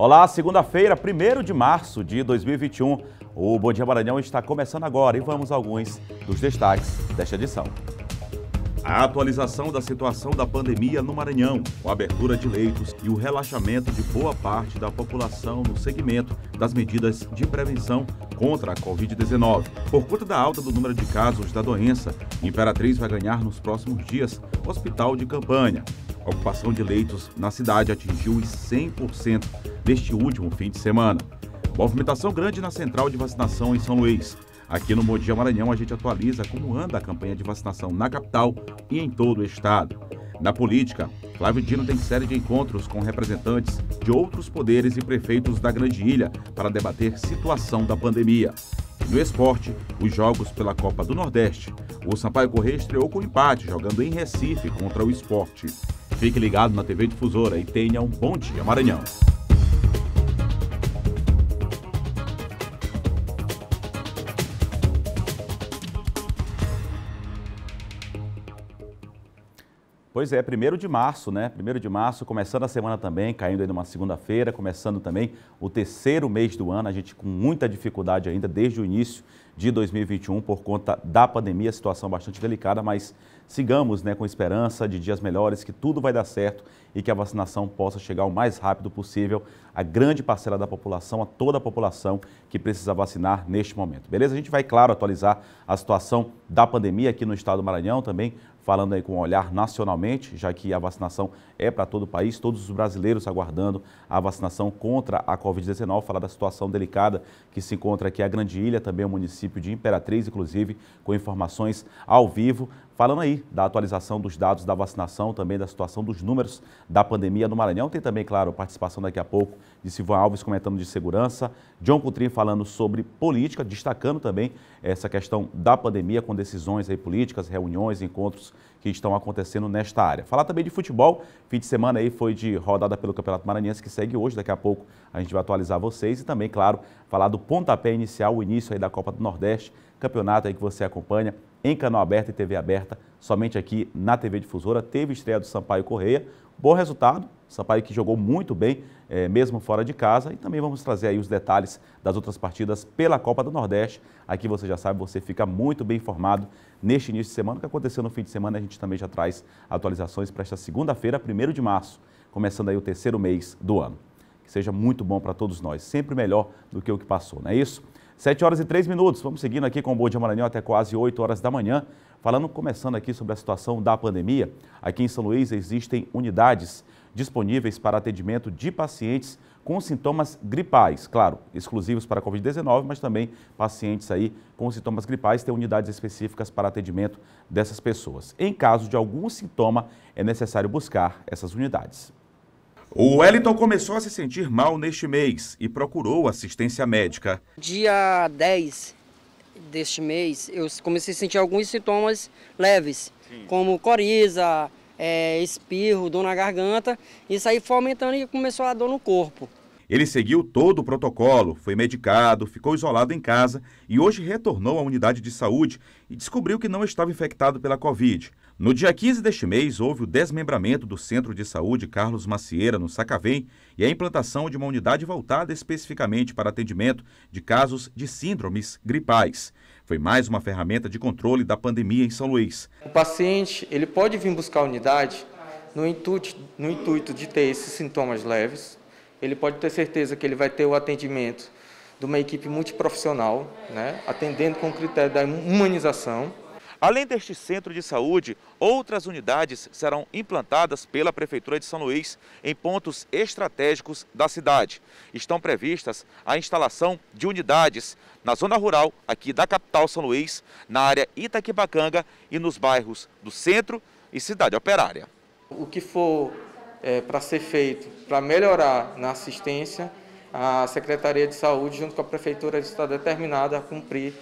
Olá, segunda-feira, 1 de março de 2021. O Bom Dia Maranhão está começando agora e vamos a alguns dos destaques desta edição. A atualização da situação da pandemia no Maranhão, com a abertura de leitos e o relaxamento de boa parte da população no segmento das medidas de prevenção contra a Covid-19. Por conta da alta do número de casos da doença, Imperatriz vai ganhar nos próximos dias hospital de campanha. A ocupação de leitos na cidade atingiu os 100% neste último fim de semana. Movimentação grande na central de vacinação em São Luís. Aqui no Modia Maranhão, a gente atualiza como anda a campanha de vacinação na capital e em todo o estado. Na política, Flávio Dino tem série de encontros com representantes de outros poderes e prefeitos da Grande Ilha para debater situação da pandemia. No esporte, os jogos pela Copa do Nordeste. O Sampaio Correia estreou com empate, jogando em Recife contra o esporte. Fique ligado na TV Difusora e tenha um bom dia, Maranhão. Pois é, 1 de março, né? 1 de março, começando a semana também, caindo aí numa segunda-feira, começando também o terceiro mês do ano, a gente com muita dificuldade ainda desde o início de 2021 por conta da pandemia, situação bastante delicada, mas sigamos né, com esperança de dias melhores, que tudo vai dar certo e que a vacinação possa chegar o mais rápido possível à grande parcela da população, a toda a população que precisa vacinar neste momento. Beleza? A gente vai, claro, atualizar a situação da pandemia aqui no estado do Maranhão também, falando aí com um olhar nacionalmente, já que a vacinação é para todo o país, todos os brasileiros aguardando a vacinação contra a Covid-19, falar da situação delicada que se encontra aqui a Grande Ilha, também o município de Imperatriz, inclusive, com informações ao vivo falando aí da atualização dos dados da vacinação, também da situação dos números da pandemia no Maranhão. Tem também, claro, participação daqui a pouco de Silvan Alves comentando de segurança, John Coutrin falando sobre política, destacando também essa questão da pandemia com decisões aí políticas, reuniões, encontros que estão acontecendo nesta área. Falar também de futebol, fim de semana aí foi de rodada pelo Campeonato Maranhense que segue hoje, daqui a pouco a gente vai atualizar vocês e também, claro, falar do pontapé inicial, o início aí da Copa do Nordeste, campeonato aí que você acompanha em canal aberto e TV aberta, somente aqui na TV Difusora. Teve estreia do Sampaio Correia, bom resultado, Sampaio que jogou muito bem, é, mesmo fora de casa. E também vamos trazer aí os detalhes das outras partidas pela Copa do Nordeste. Aqui você já sabe, você fica muito bem informado neste início de semana. O que aconteceu no fim de semana, a gente também já traz atualizações para esta segunda-feira, 1 de março, começando aí o terceiro mês do ano. Que seja muito bom para todos nós, sempre melhor do que o que passou, não é isso? 7 horas e 3 minutos. Vamos seguindo aqui com o Bom Dia Maranhão até quase 8 horas da manhã. Falando, começando aqui sobre a situação da pandemia. Aqui em São Luís existem unidades disponíveis para atendimento de pacientes com sintomas gripais, claro, exclusivos para a Covid-19, mas também pacientes aí com sintomas gripais têm unidades específicas para atendimento dessas pessoas. Em caso de algum sintoma, é necessário buscar essas unidades. O Wellington começou a se sentir mal neste mês e procurou assistência médica. Dia 10 deste mês, eu comecei a sentir alguns sintomas leves, Sim. como coriza, é, espirro, dor na garganta. Isso aí foi aumentando e começou a dor no corpo. Ele seguiu todo o protocolo, foi medicado, ficou isolado em casa e hoje retornou à unidade de saúde e descobriu que não estava infectado pela Covid. No dia 15 deste mês, houve o desmembramento do Centro de Saúde Carlos Macieira, no Sacavém, e a implantação de uma unidade voltada especificamente para atendimento de casos de síndromes gripais. Foi mais uma ferramenta de controle da pandemia em São Luís. O paciente ele pode vir buscar a unidade no intuito, no intuito de ter esses sintomas leves. Ele pode ter certeza que ele vai ter o atendimento de uma equipe multiprofissional, né, atendendo com o critério da humanização. Além deste centro de saúde, outras unidades serão implantadas pela Prefeitura de São Luís em pontos estratégicos da cidade. Estão previstas a instalação de unidades na zona rural aqui da capital São Luís, na área Itaquibacanga e nos bairros do centro e cidade operária. O que for é, para ser feito para melhorar na assistência, a Secretaria de Saúde, junto com a Prefeitura, está determinada a cumprir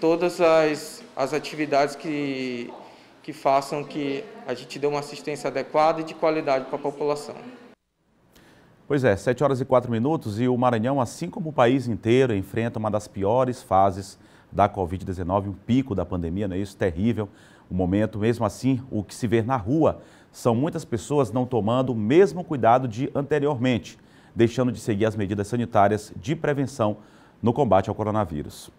todas as as atividades que, que façam que a gente dê uma assistência adequada e de qualidade para a população. Pois é, 7 horas e 4 minutos e o Maranhão, assim como o país inteiro, enfrenta uma das piores fases da Covid-19, um pico da pandemia, não é isso? Terrível o um momento. Mesmo assim, o que se vê na rua são muitas pessoas não tomando o mesmo cuidado de anteriormente, deixando de seguir as medidas sanitárias de prevenção no combate ao coronavírus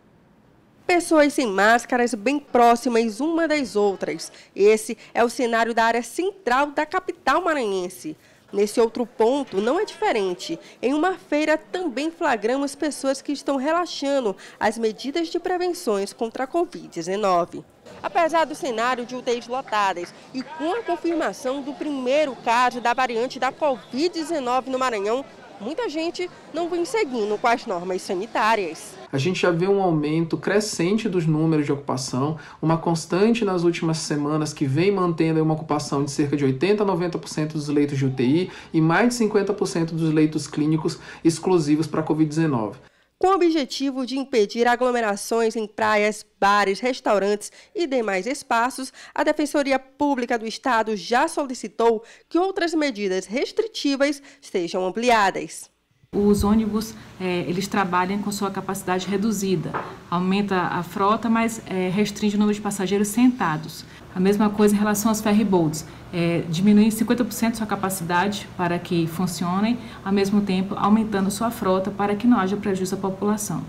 pessoas sem máscaras bem próximas uma das outras. Esse é o cenário da área central da capital maranhense. Nesse outro ponto, não é diferente. Em uma feira, também flagramos pessoas que estão relaxando as medidas de prevenções contra a Covid-19. Apesar do cenário de UTIs lotadas e com a confirmação do primeiro caso da variante da Covid-19 no Maranhão, muita gente não vem seguindo com as normas sanitárias. A gente já vê um aumento crescente dos números de ocupação, uma constante nas últimas semanas que vem mantendo uma ocupação de cerca de 80 a 90% dos leitos de UTI e mais de 50% dos leitos clínicos exclusivos para COVID-19 com o objetivo de impedir aglomerações em praias, bares, restaurantes e demais espaços, a Defensoria Pública do Estado já solicitou que outras medidas restritivas sejam ampliadas. Os ônibus, é, eles trabalham com sua capacidade reduzida, aumenta a frota, mas é, restringe o número de passageiros sentados. A mesma coisa em relação aos ferryboats, é, diminuem 50% sua capacidade para que funcionem, ao mesmo tempo aumentando sua frota para que não haja prejuízo à população.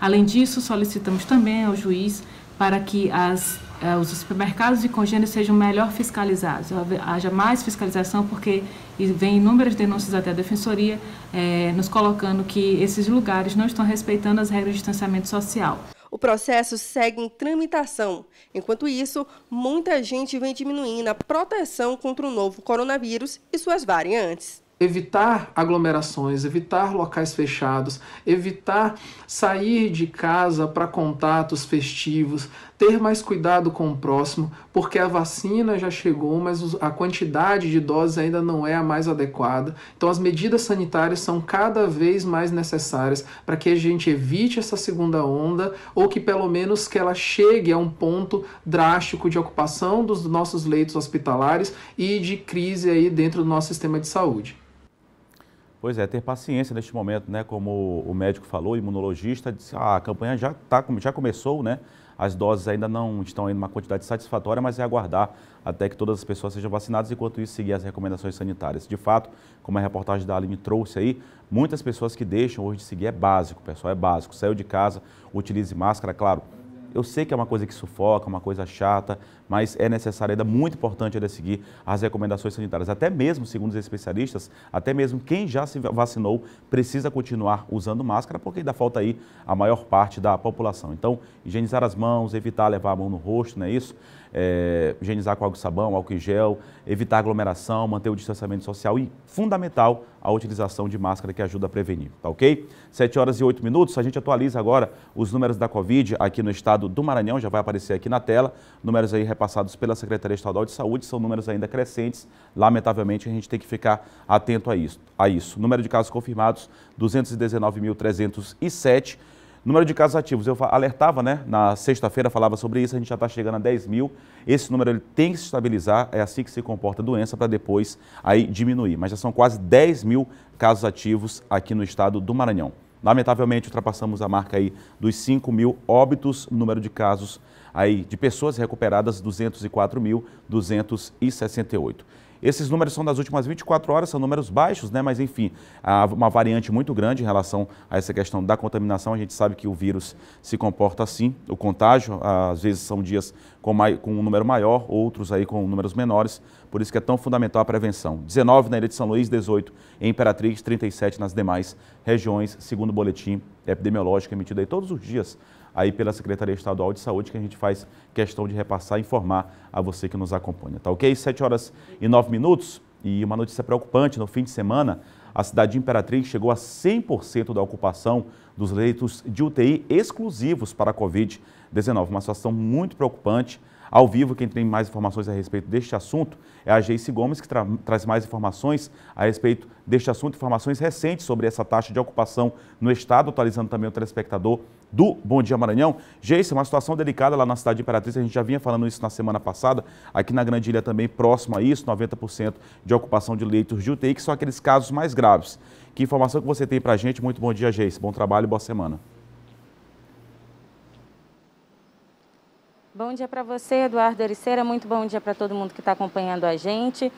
Além disso, solicitamos também ao juiz para que as, eh, os supermercados de congênero sejam melhor fiscalizados, haja mais fiscalização, porque vem inúmeras denúncias até a Defensoria é, nos colocando que esses lugares não estão respeitando as regras de distanciamento social. O processo segue em tramitação. Enquanto isso, muita gente vem diminuindo a proteção contra o novo coronavírus e suas variantes evitar aglomerações, evitar locais fechados, evitar sair de casa para contatos festivos, ter mais cuidado com o próximo, porque a vacina já chegou, mas a quantidade de doses ainda não é a mais adequada. Então, as medidas sanitárias são cada vez mais necessárias para que a gente evite essa segunda onda ou que pelo menos que ela chegue a um ponto drástico de ocupação dos nossos leitos hospitalares e de crise aí dentro do nosso sistema de saúde. Pois é, ter paciência neste momento, né? Como o médico falou, o imunologista disse, ah, a campanha já, tá, já começou, né? As doses ainda não estão em uma quantidade satisfatória, mas é aguardar até que todas as pessoas sejam vacinadas, enquanto isso seguir as recomendações sanitárias. De fato, como a reportagem da Aline trouxe aí, muitas pessoas que deixam hoje de seguir é básico, pessoal, é básico. Saiu de casa, utilize máscara, claro, eu sei que é uma coisa que sufoca, uma coisa chata, mas é necessário, é muito importante ainda seguir as recomendações sanitárias. Até mesmo, segundo os especialistas, até mesmo quem já se vacinou precisa continuar usando máscara, porque ainda falta aí a maior parte da população. Então, higienizar as mãos, evitar levar a mão no rosto, não é isso? é, higienizar com água e sabão, álcool em gel, evitar aglomeração, manter o distanciamento social e, fundamental, a utilização de máscara que ajuda a prevenir, tá ok? 7 horas e 8 minutos, a gente atualiza agora os números da Covid aqui no estado do Maranhão, já vai aparecer aqui na tela, números aí repassados pela Secretaria Estadual de Saúde, são números ainda crescentes, lamentavelmente a gente tem que ficar atento a isso. A isso. Número de casos confirmados, 219.307, Número de casos ativos, eu alertava, né? Na sexta-feira falava sobre isso, a gente já está chegando a 10 mil. Esse número ele tem que se estabilizar, é assim que se comporta a doença para depois aí diminuir. Mas já são quase 10 mil casos ativos aqui no estado do Maranhão. Lamentavelmente, ultrapassamos a marca aí dos 5 mil óbitos, número de casos aí de pessoas recuperadas, 204.268. Esses números são das últimas 24 horas, são números baixos, né? mas enfim, há uma variante muito grande em relação a essa questão da contaminação. A gente sabe que o vírus se comporta assim, o contágio, às vezes são dias com, mai, com um número maior, outros aí com números menores, por isso que é tão fundamental a prevenção. 19 na Ilha de São Luís, 18 em Imperatriz, 37 nas demais regiões, segundo o boletim epidemiológico emitido aí todos os dias aí pela Secretaria Estadual de Saúde, que a gente faz questão de repassar e informar a você que nos acompanha. Tá ok? 7 horas e 9 minutos. E uma notícia preocupante: no fim de semana, a cidade de Imperatriz chegou a 100% da ocupação dos leitos de UTI exclusivos para a Covid-19. Uma situação muito preocupante. Ao vivo, quem tem mais informações a respeito deste assunto é a Geice Gomes, que tra traz mais informações a respeito deste assunto, informações recentes sobre essa taxa de ocupação no Estado, atualizando também o telespectador do Bom Dia Maranhão. Geice, uma situação delicada lá na cidade de Imperatriz, a gente já vinha falando isso na semana passada, aqui na Grande Ilha também próximo a isso, 90% de ocupação de leitos de UTI, que são aqueles casos mais graves. Que informação que você tem para a gente? Muito bom dia, Geice. Bom trabalho e boa semana. Bom dia para você, Eduardo Ericeira. Muito bom dia para todo mundo que está acompanhando a gente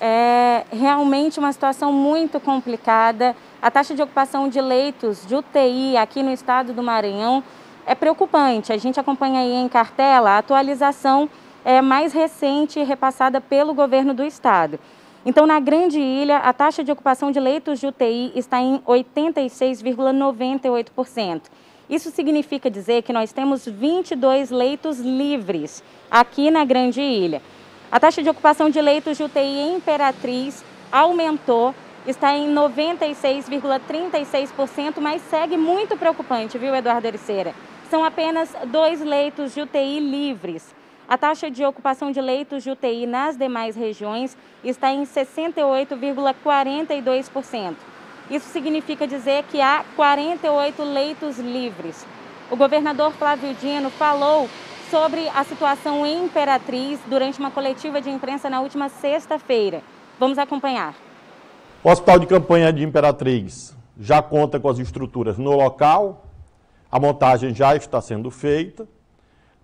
é realmente uma situação muito complicada. A taxa de ocupação de leitos de UTI aqui no estado do Maranhão é preocupante. A gente acompanha aí em cartela a atualização é, mais recente repassada pelo governo do estado. Então, na Grande Ilha, a taxa de ocupação de leitos de UTI está em 86,98%. Isso significa dizer que nós temos 22 leitos livres aqui na Grande Ilha. A taxa de ocupação de leitos de UTI em Imperatriz aumentou, está em 96,36%, mas segue muito preocupante, viu, Eduardo Ericeira? São apenas dois leitos de UTI livres. A taxa de ocupação de leitos de UTI nas demais regiões está em 68,42%. Isso significa dizer que há 48 leitos livres. O governador Flávio Dino falou sobre a situação em Imperatriz durante uma coletiva de imprensa na última sexta-feira. Vamos acompanhar. O hospital de campanha de Imperatriz já conta com as estruturas no local, a montagem já está sendo feita.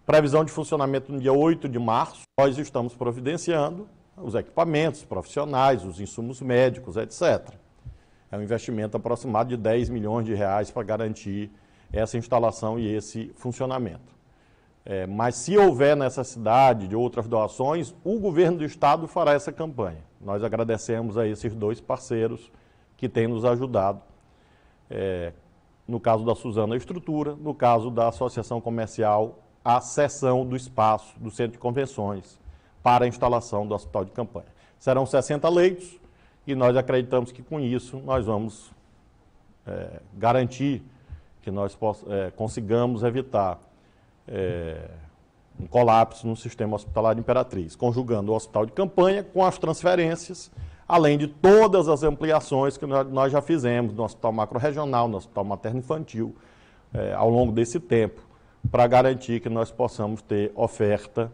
Previsão de funcionamento no dia 8 de março. Nós estamos providenciando os equipamentos profissionais, os insumos médicos, etc. É um investimento aproximado de 10 milhões de reais para garantir essa instalação e esse funcionamento. É, mas se houver necessidade de outras doações, o governo do estado fará essa campanha. Nós agradecemos a esses dois parceiros que têm nos ajudado. É, no caso da Suzana a Estrutura, no caso da Associação Comercial, a cessão do espaço do Centro de Convenções para a instalação do hospital de campanha. Serão 60 leitos e nós acreditamos que com isso nós vamos é, garantir que nós poss é, consigamos evitar é, um colapso no sistema hospitalar de Imperatriz, conjugando o hospital de campanha com as transferências, além de todas as ampliações que nós já fizemos no hospital macro-regional, no hospital materno-infantil, é, ao longo desse tempo, para garantir que nós possamos ter oferta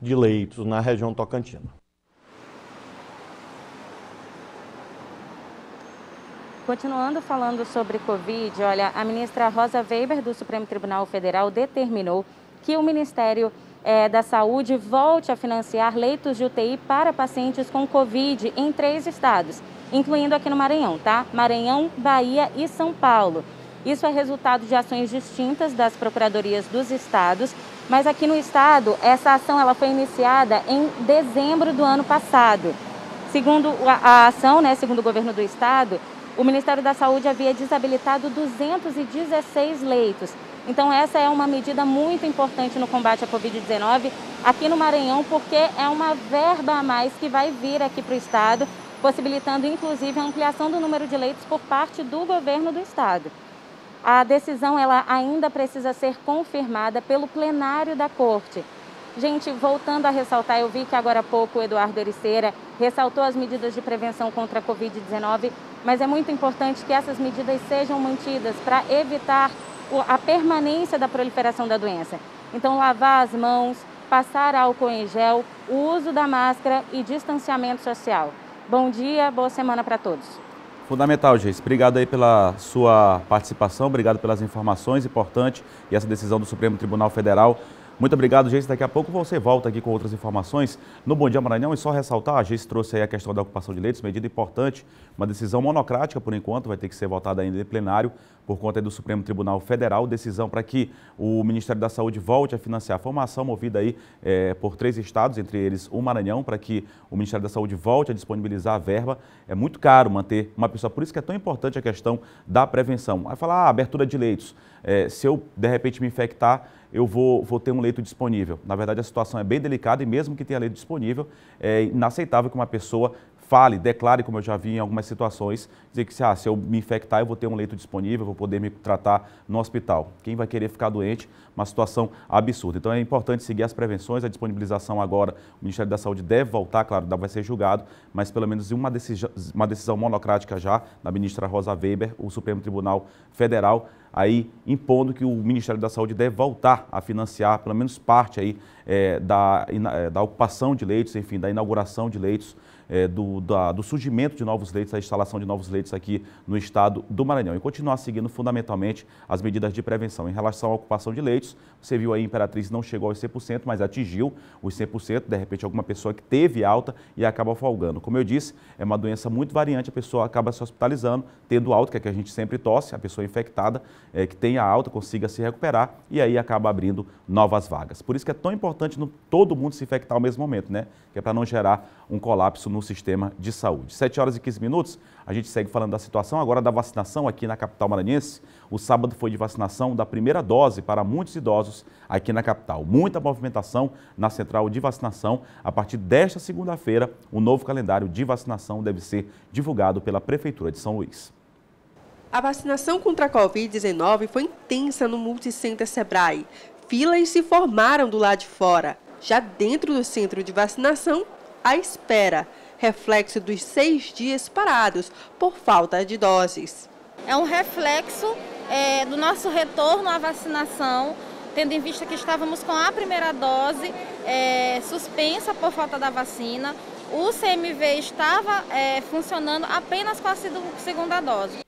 de leitos na região tocantina. continuando falando sobre Covid, olha, a ministra Rosa Weber do Supremo Tribunal Federal determinou que o Ministério é, da Saúde volte a financiar leitos de UTI para pacientes com Covid em três estados, incluindo aqui no Maranhão, tá? Maranhão, Bahia e São Paulo. Isso é resultado de ações distintas das procuradorias dos estados, mas aqui no estado essa ação ela foi iniciada em dezembro do ano passado. Segundo a ação, né, segundo o governo do estado, o Ministério da Saúde havia desabilitado 216 leitos. Então, essa é uma medida muito importante no combate à Covid-19 aqui no Maranhão, porque é uma verba a mais que vai vir aqui para o Estado, possibilitando inclusive a ampliação do número de leitos por parte do governo do Estado. A decisão ela ainda precisa ser confirmada pelo plenário da Corte. Gente, voltando a ressaltar, eu vi que agora há pouco o Eduardo Ericeira ressaltou as medidas de prevenção contra a Covid-19, mas é muito importante que essas medidas sejam mantidas para evitar a permanência da proliferação da doença. Então, lavar as mãos, passar álcool em gel, o uso da máscara e distanciamento social. Bom dia, boa semana para todos. Fundamental, Geis. Obrigado aí pela sua participação, obrigado pelas informações importantes e essa decisão do Supremo Tribunal Federal muito obrigado, gente. Daqui a pouco você volta aqui com outras informações no Bom Dia Maranhão. E só ressaltar, a gente trouxe aí a questão da ocupação de leitos, medida importante, uma decisão monocrática por enquanto, vai ter que ser votada ainda em plenário por conta do Supremo Tribunal Federal, decisão para que o Ministério da Saúde volte a financiar a formação movida aí é, por três estados, entre eles o Maranhão, para que o Ministério da Saúde volte a disponibilizar a verba. É muito caro manter uma pessoa, por isso que é tão importante a questão da prevenção. Vai falar, ah, abertura de leitos. É, se eu, de repente, me infectar, eu vou, vou ter um leito disponível. Na verdade, a situação é bem delicada e mesmo que tenha leito disponível, é inaceitável que uma pessoa fale, declare, como eu já vi em algumas situações, dizer que ah, se eu me infectar, eu vou ter um leito disponível, vou poder me tratar no hospital. Quem vai querer ficar doente? Uma situação absurda. Então é importante seguir as prevenções, a disponibilização agora, o Ministério da Saúde deve voltar, claro, vai ser julgado, mas pelo menos uma decisão, uma decisão monocrática já da ministra Rosa Weber, o Supremo Tribunal Federal, aí impondo que o Ministério da Saúde deve voltar a financiar pelo menos parte aí é, da, eh, da ocupação de leitos, enfim, da inauguração de leitos é, do, da, do surgimento de novos leitos, a instalação de novos leitos aqui no estado do Maranhão. E continuar seguindo fundamentalmente as medidas de prevenção. Em relação à ocupação de leitos, você viu aí, Imperatriz não chegou aos 100%, mas atingiu os 100%, de repente alguma pessoa que teve alta e acaba folgando. Como eu disse, é uma doença muito variante, a pessoa acaba se hospitalizando, tendo alta, que é que a gente sempre tosse, a pessoa infectada é, que tenha alta, consiga se recuperar e aí acaba abrindo novas vagas. Por isso que é tão importante no, todo mundo se infectar ao mesmo momento, né? Que é para não gerar um colapso no no sistema de saúde. 7 horas e 15 minutos, a gente segue falando da situação agora da vacinação aqui na capital maranhense. O sábado foi de vacinação da primeira dose para muitos idosos aqui na capital. Muita movimentação na central de vacinação. A partir desta segunda-feira, o novo calendário de vacinação deve ser divulgado pela Prefeitura de São Luís. A vacinação contra a Covid-19 foi intensa no Multicenter Sebrae. Filas se formaram do lado de fora. Já dentro do centro de vacinação, a espera reflexo dos seis dias parados por falta de doses. É um reflexo é, do nosso retorno à vacinação, tendo em vista que estávamos com a primeira dose é, suspensa por falta da vacina. O CMV estava é, funcionando apenas com a segunda dose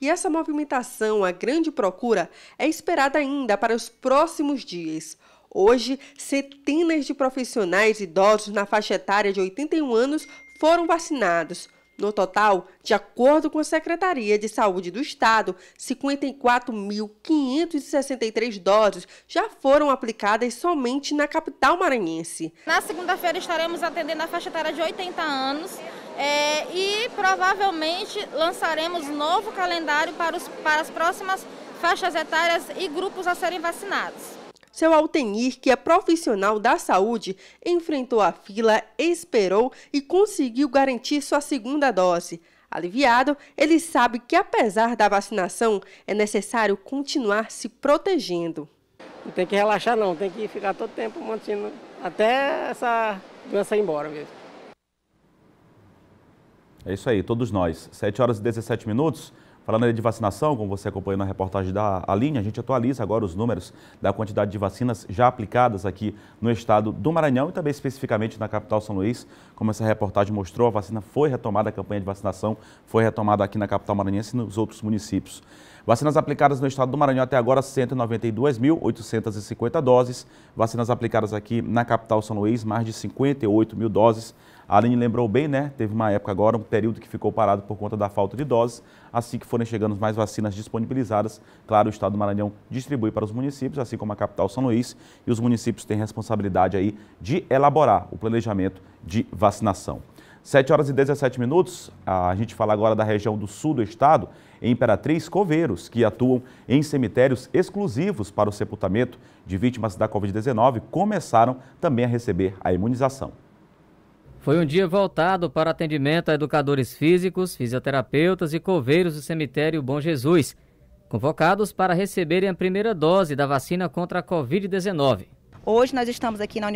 e essa movimentação, a grande procura, é esperada ainda para os próximos dias. Hoje, centenas de profissionais idosos na faixa etária de 81 anos foram vacinados. No total, de acordo com a Secretaria de Saúde do Estado, 54.563 doses já foram aplicadas somente na capital maranhense. Na segunda-feira estaremos atendendo a faixa etária de 80 anos é, e provavelmente lançaremos novo calendário para, os, para as próximas faixas etárias e grupos a serem vacinados. Seu Altenir, que é profissional da saúde, enfrentou a fila, esperou e conseguiu garantir sua segunda dose. Aliviado, ele sabe que apesar da vacinação, é necessário continuar se protegendo. Não tem que relaxar não, tem que ficar todo tempo mantendo até essa doença ir embora mesmo. É isso aí, todos nós. 7 horas e 17 minutos. Falando de vacinação, como você acompanhou na reportagem da Aline, a gente atualiza agora os números da quantidade de vacinas já aplicadas aqui no estado do Maranhão e também especificamente na capital São Luís. Como essa reportagem mostrou, a vacina foi retomada, a campanha de vacinação foi retomada aqui na capital maranhense e nos outros municípios. Vacinas aplicadas no estado do Maranhão até agora, 192.850 doses. Vacinas aplicadas aqui na capital São Luís, mais de 58 mil doses. A Aline lembrou bem, né? Teve uma época agora, um período que ficou parado por conta da falta de doses. Assim que forem chegando mais vacinas disponibilizadas, claro, o Estado do Maranhão distribui para os municípios, assim como a capital São Luís, e os municípios têm responsabilidade aí de elaborar o planejamento de vacinação. 7 horas e 17 minutos, a gente fala agora da região do sul do estado, em Imperatriz, coveiros que atuam em cemitérios exclusivos para o sepultamento de vítimas da Covid-19 começaram também a receber a imunização. Foi um dia voltado para atendimento a educadores físicos, fisioterapeutas e coveiros do cemitério Bom Jesus, convocados para receberem a primeira dose da vacina contra a Covid-19. Hoje nós estamos aqui na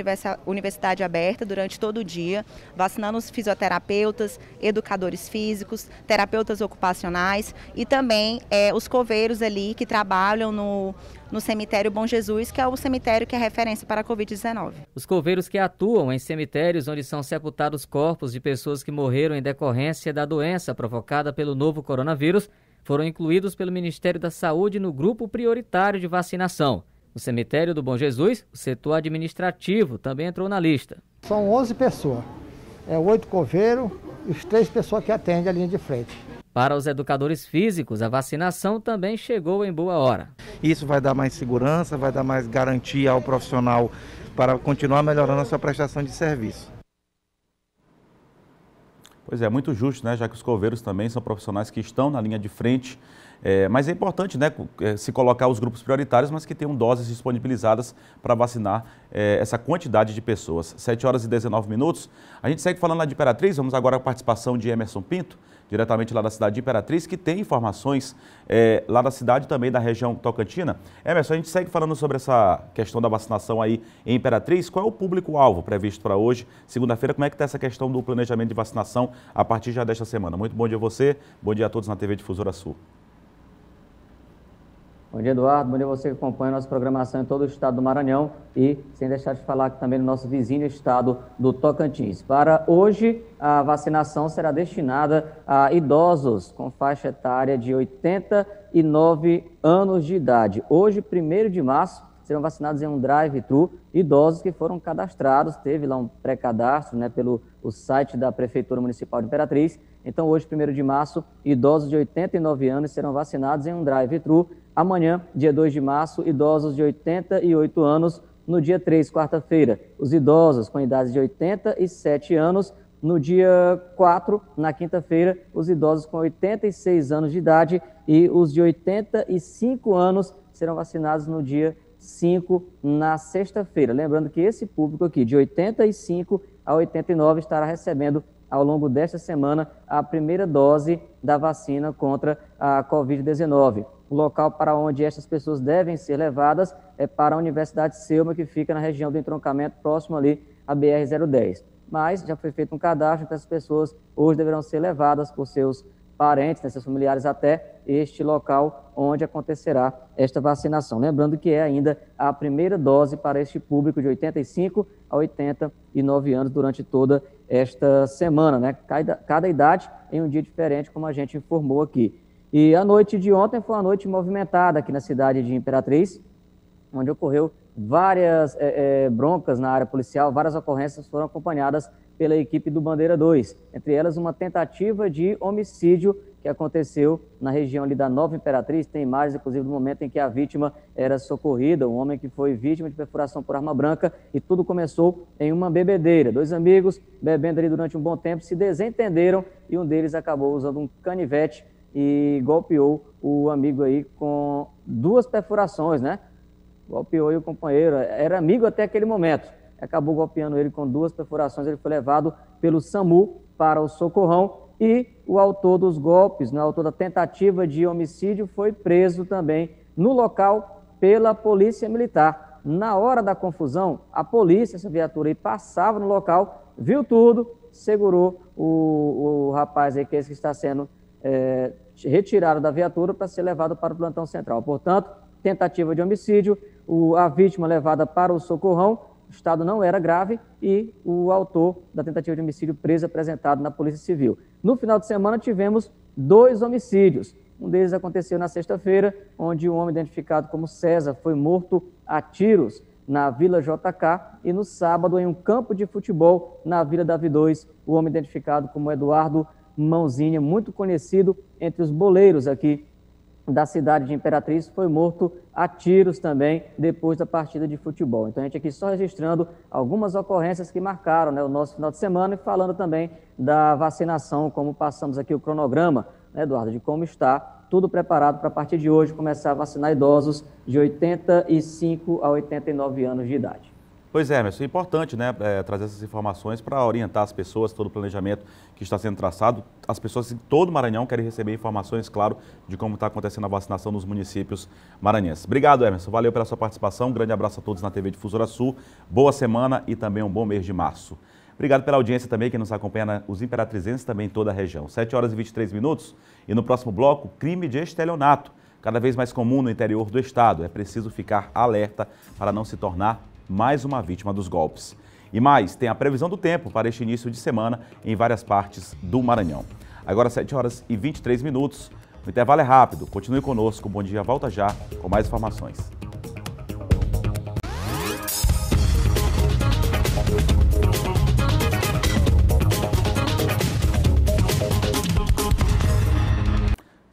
Universidade Aberta durante todo o dia, vacinando os fisioterapeutas, educadores físicos, terapeutas ocupacionais e também é, os coveiros ali que trabalham no, no cemitério Bom Jesus, que é o cemitério que é referência para a Covid-19. Os coveiros que atuam em cemitérios onde são sepultados corpos de pessoas que morreram em decorrência da doença provocada pelo novo coronavírus foram incluídos pelo Ministério da Saúde no grupo prioritário de vacinação. No cemitério do Bom Jesus, o setor administrativo também entrou na lista. São 11 pessoas, é oito coveiros e os três pessoas que atendem a linha de frente. Para os educadores físicos, a vacinação também chegou em boa hora. Isso vai dar mais segurança, vai dar mais garantia ao profissional para continuar melhorando a sua prestação de serviço. Pois é, muito justo, né? Já que os coveiros também são profissionais que estão na linha de frente é, mas é importante né, é, se colocar os grupos prioritários, mas que tenham doses disponibilizadas para vacinar é, essa quantidade de pessoas. 7 horas e 19 minutos. A gente segue falando lá de Imperatriz, vamos agora à participação de Emerson Pinto, diretamente lá da cidade de Imperatriz, que tem informações é, lá da cidade também, da região tocantina. Emerson, a gente segue falando sobre essa questão da vacinação aí em Imperatriz. Qual é o público-alvo previsto para hoje, segunda-feira? Como é que está essa questão do planejamento de vacinação a partir já desta semana? Muito bom dia a você, bom dia a todos na TV Difusora Sul. Bom dia, Eduardo. Bom dia você que acompanha a nossa programação em todo o estado do Maranhão e sem deixar de falar que também no nosso vizinho estado do Tocantins. Para hoje, a vacinação será destinada a idosos com faixa etária de 89 anos de idade. Hoje, 1 de março, serão vacinados em um drive-thru idosos que foram cadastrados, teve lá um pré-cadastro né, pelo o site da Prefeitura Municipal de Imperatriz. Então, hoje, 1 de março, idosos de 89 anos serão vacinados em um drive-thru. Amanhã, dia 2 de março, idosos de 88 anos. No dia 3, quarta-feira, os idosos com idade de 87 anos no dia 4, na quinta-feira, os idosos com 86 anos de idade e os de 85 anos serão vacinados no dia 5 na sexta-feira. Lembrando que esse público aqui, de 85 a 89, estará recebendo ao longo desta semana a primeira dose da vacina contra a Covid-19. O local para onde essas pessoas devem ser levadas é para a Universidade Selma, que fica na região do entroncamento próximo ali à BR-010. Mas já foi feito um cadastro, então as pessoas hoje deverão ser levadas por seus parentes, né, seus familiares até este local onde acontecerá esta vacinação. Lembrando que é ainda a primeira dose para este público de 85 a 89 anos durante toda esta semana, né? Cada, cada idade em um dia diferente, como a gente informou aqui. E a noite de ontem foi uma noite movimentada aqui na cidade de Imperatriz, onde ocorreu várias é, é, broncas na área policial, várias ocorrências foram acompanhadas pela equipe do Bandeira 2, entre elas uma tentativa de homicídio que aconteceu na região ali da Nova Imperatriz, tem imagens inclusive do momento em que a vítima era socorrida, um homem que foi vítima de perfuração por arma branca e tudo começou em uma bebedeira. Dois amigos bebendo ali durante um bom tempo se desentenderam e um deles acabou usando um canivete e golpeou o amigo aí com duas perfurações, né? Golpeou o companheiro, era amigo até aquele momento acabou golpeando ele com duas perfurações. Ele foi levado pelo SAMU para o socorrão e o autor dos golpes, né, o autor da tentativa de homicídio, foi preso também no local pela polícia militar. Na hora da confusão, a polícia, essa viatura aí, passava no local, viu tudo, segurou o, o rapaz aí, que, é esse que está sendo é, retirado da viatura para ser levado para o plantão central. Portanto, tentativa de homicídio, o, a vítima levada para o socorrão o estado não era grave e o autor da tentativa de homicídio preso apresentado na Polícia Civil. No final de semana, tivemos dois homicídios. Um deles aconteceu na sexta-feira, onde um homem identificado como César foi morto a tiros na Vila JK e no sábado em um campo de futebol na Vila Davi 2, o homem identificado como Eduardo Mãozinha, muito conhecido entre os boleiros aqui da cidade de Imperatriz foi morto a tiros também depois da partida de futebol. Então a gente aqui só registrando algumas ocorrências que marcaram né, o nosso final de semana e falando também da vacinação, como passamos aqui o cronograma, né, Eduardo, de como está tudo preparado para a partir de hoje começar a vacinar idosos de 85 a 89 anos de idade. Pois é, Emerson, é importante né, é, trazer essas informações para orientar as pessoas, todo o planejamento que está sendo traçado. As pessoas em todo o Maranhão querem receber informações, claro, de como está acontecendo a vacinação nos municípios maranhenses. Obrigado, Emerson. Valeu pela sua participação. Um grande abraço a todos na TV Difusora Sul. Boa semana e também um bom mês de março. Obrigado pela audiência também, que nos acompanha, na, os imperatrizenses também em toda a região. 7 horas e 23 minutos e no próximo bloco, crime de estelionato. Cada vez mais comum no interior do estado. É preciso ficar alerta para não se tornar mais uma vítima dos golpes. E mais, tem a previsão do tempo para este início de semana em várias partes do Maranhão. Agora 7 horas e 23 minutos. O intervalo é rápido. Continue conosco. Bom dia, volta já com mais informações.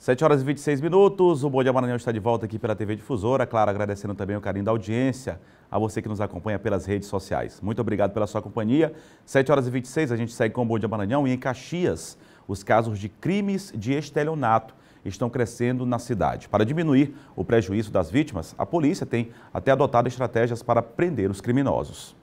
7 horas e 26 minutos, o Bom Dia Maranhão está de volta aqui pela TV Difusora. Claro, agradecendo também o carinho da audiência, a você que nos acompanha pelas redes sociais. Muito obrigado pela sua companhia. 7 horas e 26, a gente segue com o Bom Dia Maranhão e em Caxias, os casos de crimes de estelionato estão crescendo na cidade. Para diminuir o prejuízo das vítimas, a polícia tem até adotado estratégias para prender os criminosos.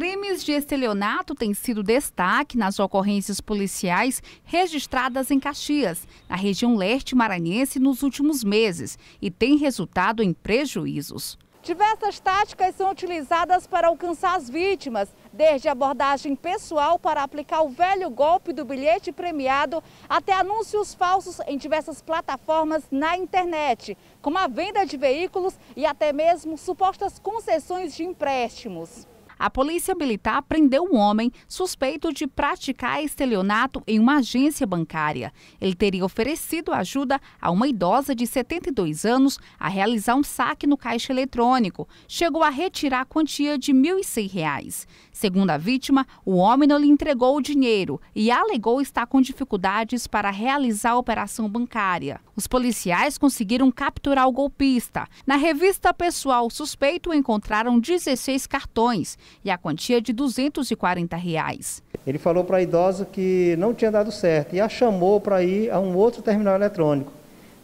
Crimes de estelionato têm sido destaque nas ocorrências policiais registradas em Caxias, na região leste maranhense, nos últimos meses e têm resultado em prejuízos. Diversas táticas são utilizadas para alcançar as vítimas, desde abordagem pessoal para aplicar o velho golpe do bilhete premiado até anúncios falsos em diversas plataformas na internet, como a venda de veículos e até mesmo supostas concessões de empréstimos. A polícia militar prendeu um homem suspeito de praticar estelionato em uma agência bancária. Ele teria oferecido ajuda a uma idosa de 72 anos a realizar um saque no caixa eletrônico. Chegou a retirar a quantia de R$ 1.100. Segundo a vítima, o homem não lhe entregou o dinheiro e alegou estar com dificuldades para realizar a operação bancária. Os policiais conseguiram capturar o golpista. Na revista pessoal suspeito encontraram 16 cartões e a quantia de 240 reais. Ele falou para a idosa que não tinha dado certo e a chamou para ir a um outro terminal eletrônico.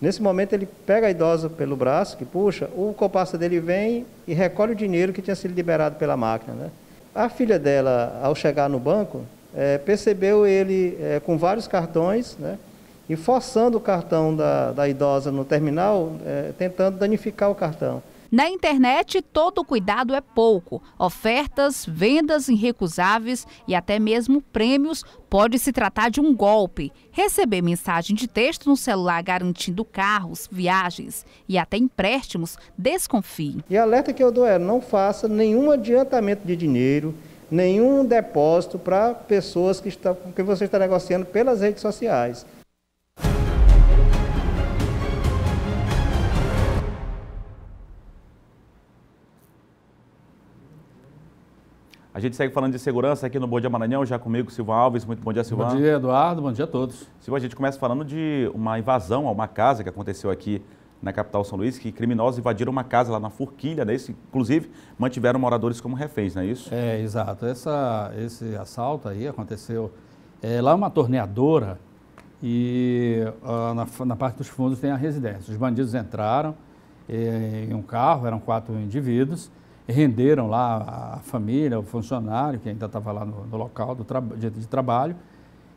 Nesse momento, ele pega a idosa pelo braço, que puxa, o copasta dele vem e recolhe o dinheiro que tinha sido liberado pela máquina. Né? A filha dela, ao chegar no banco, é, percebeu ele é, com vários cartões, né? E forçando o cartão da, da idosa no terminal, é, tentando danificar o cartão. Na internet, todo cuidado é pouco. Ofertas, vendas irrecusáveis e até mesmo prêmios pode se tratar de um golpe. Receber mensagem de texto no celular garantindo carros, viagens e até empréstimos, desconfie. E alerta que eu dou é: não faça nenhum adiantamento de dinheiro nenhum depósito para pessoas que, está, que você está negociando pelas redes sociais. A gente segue falando de segurança aqui no Bom Dia Maranhão, já comigo, Silvão Alves. Muito bom dia, Silvão. Bom dia, Eduardo. Bom dia a todos. Silvão, a gente começa falando de uma invasão a uma casa que aconteceu aqui na capital São Luís, que criminosos invadiram uma casa lá na Forquilha, né? inclusive, mantiveram moradores como reféns, não é isso? É, exato. Essa, esse assalto aí aconteceu é, lá uma torneadora e ah, na, na, parte dos fundos tem a residência. Os bandidos entraram é, em um carro, eram quatro indivíduos, renderam lá a família, o funcionário que ainda estava lá no, no local do tra de, de, trabalho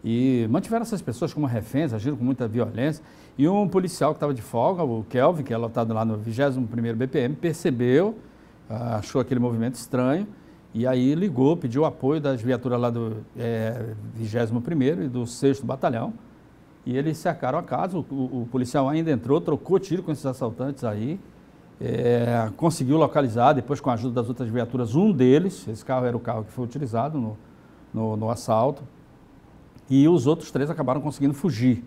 e mantiveram essas pessoas como reféns, agiram com muita violência. E um policial que estava de folga, o Kelvin, que é lotado lá no 21º BPM, percebeu, ah, achou aquele movimento estranho e aí ligou, pediu apoio das viaturas lá do é, 21º e do 6 Batalhão. E eles cercaram a casa, o, o policial ainda entrou, trocou tiro com esses assaltantes aí é, conseguiu localizar, depois com a ajuda das outras viaturas, um deles. Esse carro era o carro que foi utilizado no, no, no assalto. E os outros três acabaram conseguindo fugir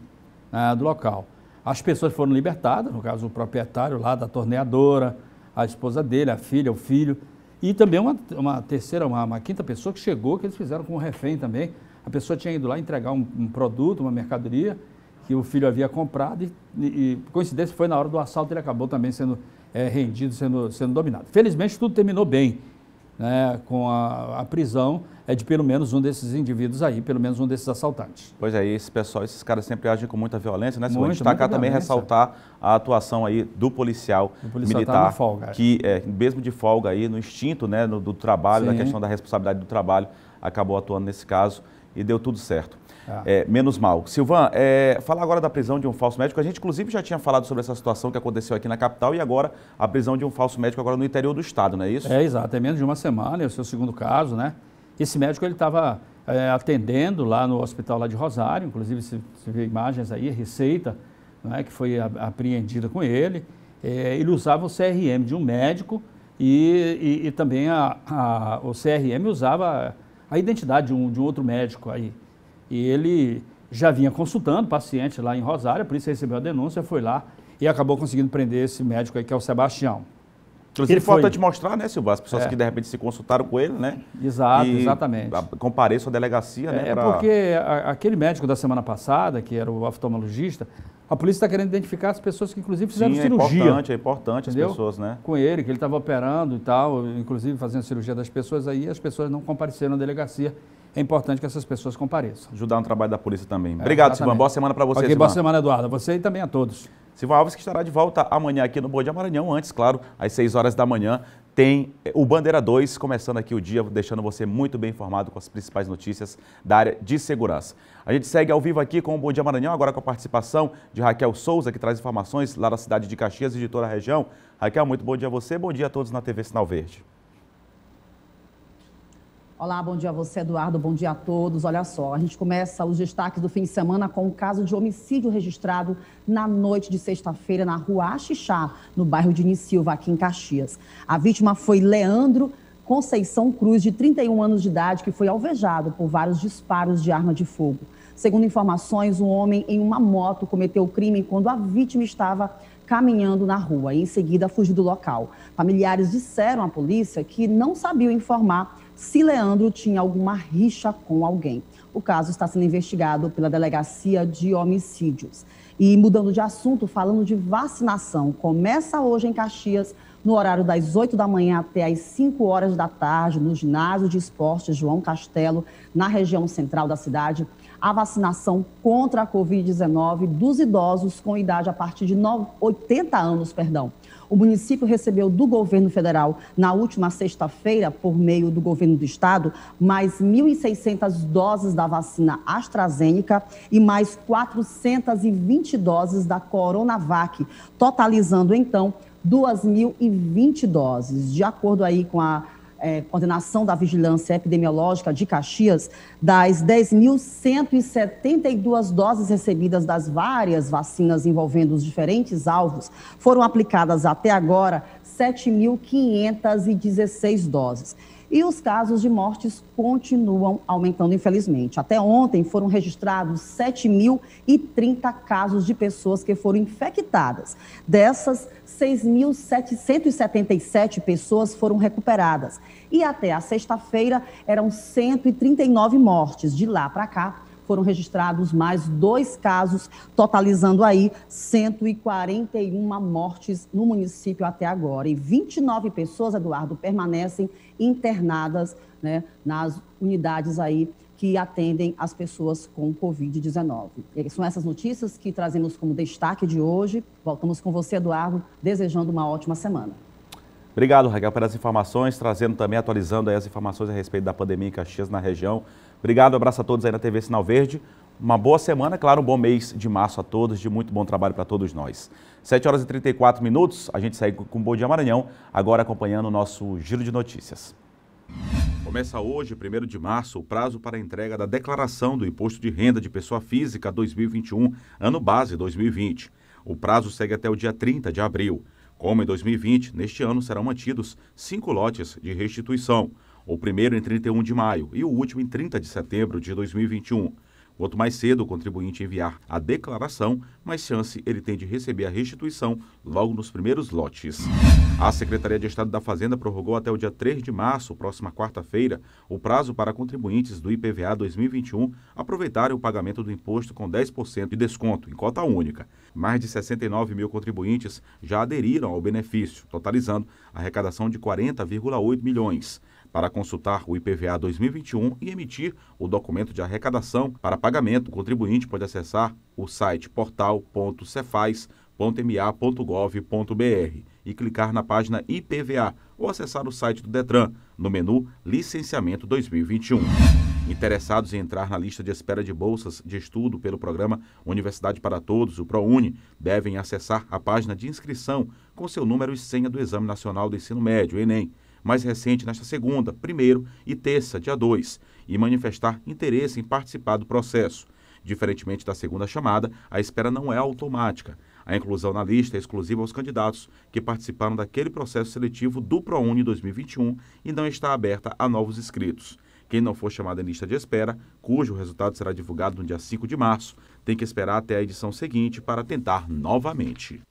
né, do local. As pessoas foram libertadas, no caso o proprietário lá da torneadora, a esposa dele, a filha, o filho. E também uma, uma terceira, uma, uma, quinta pessoa que chegou, que eles fizeram como refém também. A pessoa tinha ido lá entregar um, um produto, uma mercadoria, que o filho havia comprado e, e coincidência, foi na hora do assalto, ele acabou também sendo é, rendido, sendo, sendo dominado. Felizmente, tudo terminou bem, né, com a, a prisão é, de pelo menos um desses indivíduos aí, pelo menos um desses assaltantes. Pois é, esse pessoal, esses caras sempre agem com muita violência, né? Se muito, destacar também, violência. ressaltar a atuação aí do policial, do policial tá militar, folga, é. que é, mesmo de folga aí, no instinto né, no, do trabalho, Sim. na questão da responsabilidade do trabalho, acabou atuando nesse caso e deu tudo certo. Ah. É, menos mal. Silvan, é, falar agora da prisão de um falso médico. A gente, inclusive, já tinha falado sobre essa situação que aconteceu aqui na capital e agora a prisão de um falso médico agora no interior do estado, não é isso? É, exato. É menos de uma semana, é o seu segundo caso, né? Esse médico, ele estava é, atendendo lá no hospital lá de Rosário, inclusive se, se vê imagens aí, receita, né, que foi apreendida com ele. É, ele usava o CRM de um médico e, e, e também a, a, o CRM usava a identidade de um, de um outro médico aí. E ele já vinha consultando paciente lá em Rosário, por isso recebeu a denúncia, foi lá e acabou conseguindo prender esse médico aí, que é o Sebastião. Inclusive, ele foi importante mostrar, né, Silvio? As pessoas é. que de repente se consultaram com ele, né? Exato, exatamente. Compareçam à delegacia, né, é, né? É pra... porque a, aquele médico da semana passada, que era o oftalmologista, a polícia está querendo identificar as pessoas que, inclusive, fizeram Sim, é cirurgia. É importante, é importante entendeu? as pessoas, né? Com ele, que ele estava operando e tal, inclusive fazendo cirurgia das pessoas, aí as pessoas não compareceram à delegacia é importante que essas pessoas compareçam. Ajudar no trabalho da polícia também. É, Obrigado, Silvan. Boa semana para você, okay, Silvan. Boa semana, Eduardo. Você e também a todos. Silvan Alves que estará de volta amanhã aqui no Bom Dia Maranhão. Antes, claro, às 6 horas da manhã, tem eh, o Bandeira 2, começando aqui o dia, deixando você muito bem informado com as principais notícias da área de segurança. A gente segue ao vivo aqui com o Bom Dia Maranhão, agora com a participação de Raquel Souza, que traz informações lá da cidade de Caxias e de toda a região. Raquel, muito bom dia a você, bom dia a todos na TV Sinal Verde. Olá, bom dia a você, Eduardo. Bom dia a todos. Olha só, a gente começa os destaques do fim de semana com um caso de homicídio registrado na noite de sexta-feira na rua Axixá, no bairro de Nisilva, aqui em Caxias. A vítima foi Leandro Conceição Cruz, de 31 anos de idade, que foi alvejado por vários disparos de arma de fogo. Segundo informações, um homem em uma moto cometeu o crime quando a vítima estava caminhando na rua e, em seguida, fugiu do local. Familiares disseram à polícia que não sabiam informar se Leandro tinha alguma rixa com alguém. O caso está sendo investigado pela Delegacia de Homicídios. E mudando de assunto, falando de vacinação, começa hoje em Caxias, no horário das 8 da manhã até as 5 horas da tarde, no ginásio de esportes João Castelo, na região central da cidade, a vacinação contra a Covid-19 dos idosos com idade a partir de 80 anos, perdão o município recebeu do governo federal, na última sexta-feira, por meio do governo do estado, mais 1.600 doses da vacina AstraZeneca e mais 420 doses da Coronavac, totalizando então 2.020 doses. De acordo aí com a é, coordenação da vigilância epidemiológica de Caxias, das 10.172 doses recebidas das várias vacinas envolvendo os diferentes alvos, foram aplicadas até agora 7.516 doses. E os casos de mortes continuam aumentando, infelizmente. Até ontem foram registrados 7.030 casos de pessoas que foram infectadas. Dessas, 6.777 pessoas foram recuperadas. E até a sexta-feira eram 139 mortes. De lá para cá, foram registrados mais dois casos, totalizando aí 141 mortes no município até agora. E 29 pessoas, Eduardo, permanecem internadas né, nas unidades aí que atendem as pessoas com Covid-19. São essas notícias que trazemos como destaque de hoje. Voltamos com você, Eduardo, desejando uma ótima semana. Obrigado, Raquel, pelas informações, trazendo também, atualizando as informações a respeito da pandemia em Caxias na região. Obrigado, abraço a todos aí na TV Sinal Verde. Uma boa semana, claro, um bom mês de março a todos, de muito bom trabalho para todos nós. 7 horas e 34 minutos, a gente segue com o Bom Dia Maranhão, agora acompanhando o nosso giro de notícias. Começa hoje, 1 de março, o prazo para a entrega da declaração do Imposto de Renda de Pessoa Física 2021, ano base 2020. O prazo segue até o dia 30 de abril. Como em 2020, neste ano serão mantidos cinco lotes de restituição. O primeiro em 31 de maio e o último em 30 de setembro de 2021. Quanto mais cedo o contribuinte enviar a declaração, mais chance ele tem de receber a restituição logo nos primeiros lotes. A Secretaria de Estado da Fazenda prorrogou até o dia 3 de março, próxima quarta-feira, o prazo para contribuintes do IPVA 2021 aproveitarem o pagamento do imposto com 10% de desconto em cota única. Mais de 69 mil contribuintes já aderiram ao benefício, totalizando arrecadação de 40,8 milhões para consultar o IPVA 2021 e emitir o documento de arrecadação para pagamento. O contribuinte pode acessar o site portal.cefaz.ma.gov.br e clicar na página IPVA ou acessar o site do Detran no menu Licenciamento 2021. Interessados em entrar na lista de espera de bolsas de estudo pelo programa Universidade para Todos, o ProUni, devem acessar a página de inscrição com seu número e senha do Exame Nacional do Ensino Médio, Enem, mais recente nesta segunda, primeiro e terça, dia 2, e manifestar interesse em participar do processo. Diferentemente da segunda chamada, a espera não é automática. A inclusão na lista é exclusiva aos candidatos que participaram daquele processo seletivo do ProUni 2021 e não está aberta a novos inscritos. Quem não for chamado em lista de espera, cujo resultado será divulgado no dia 5 de março, tem que esperar até a edição seguinte para tentar novamente.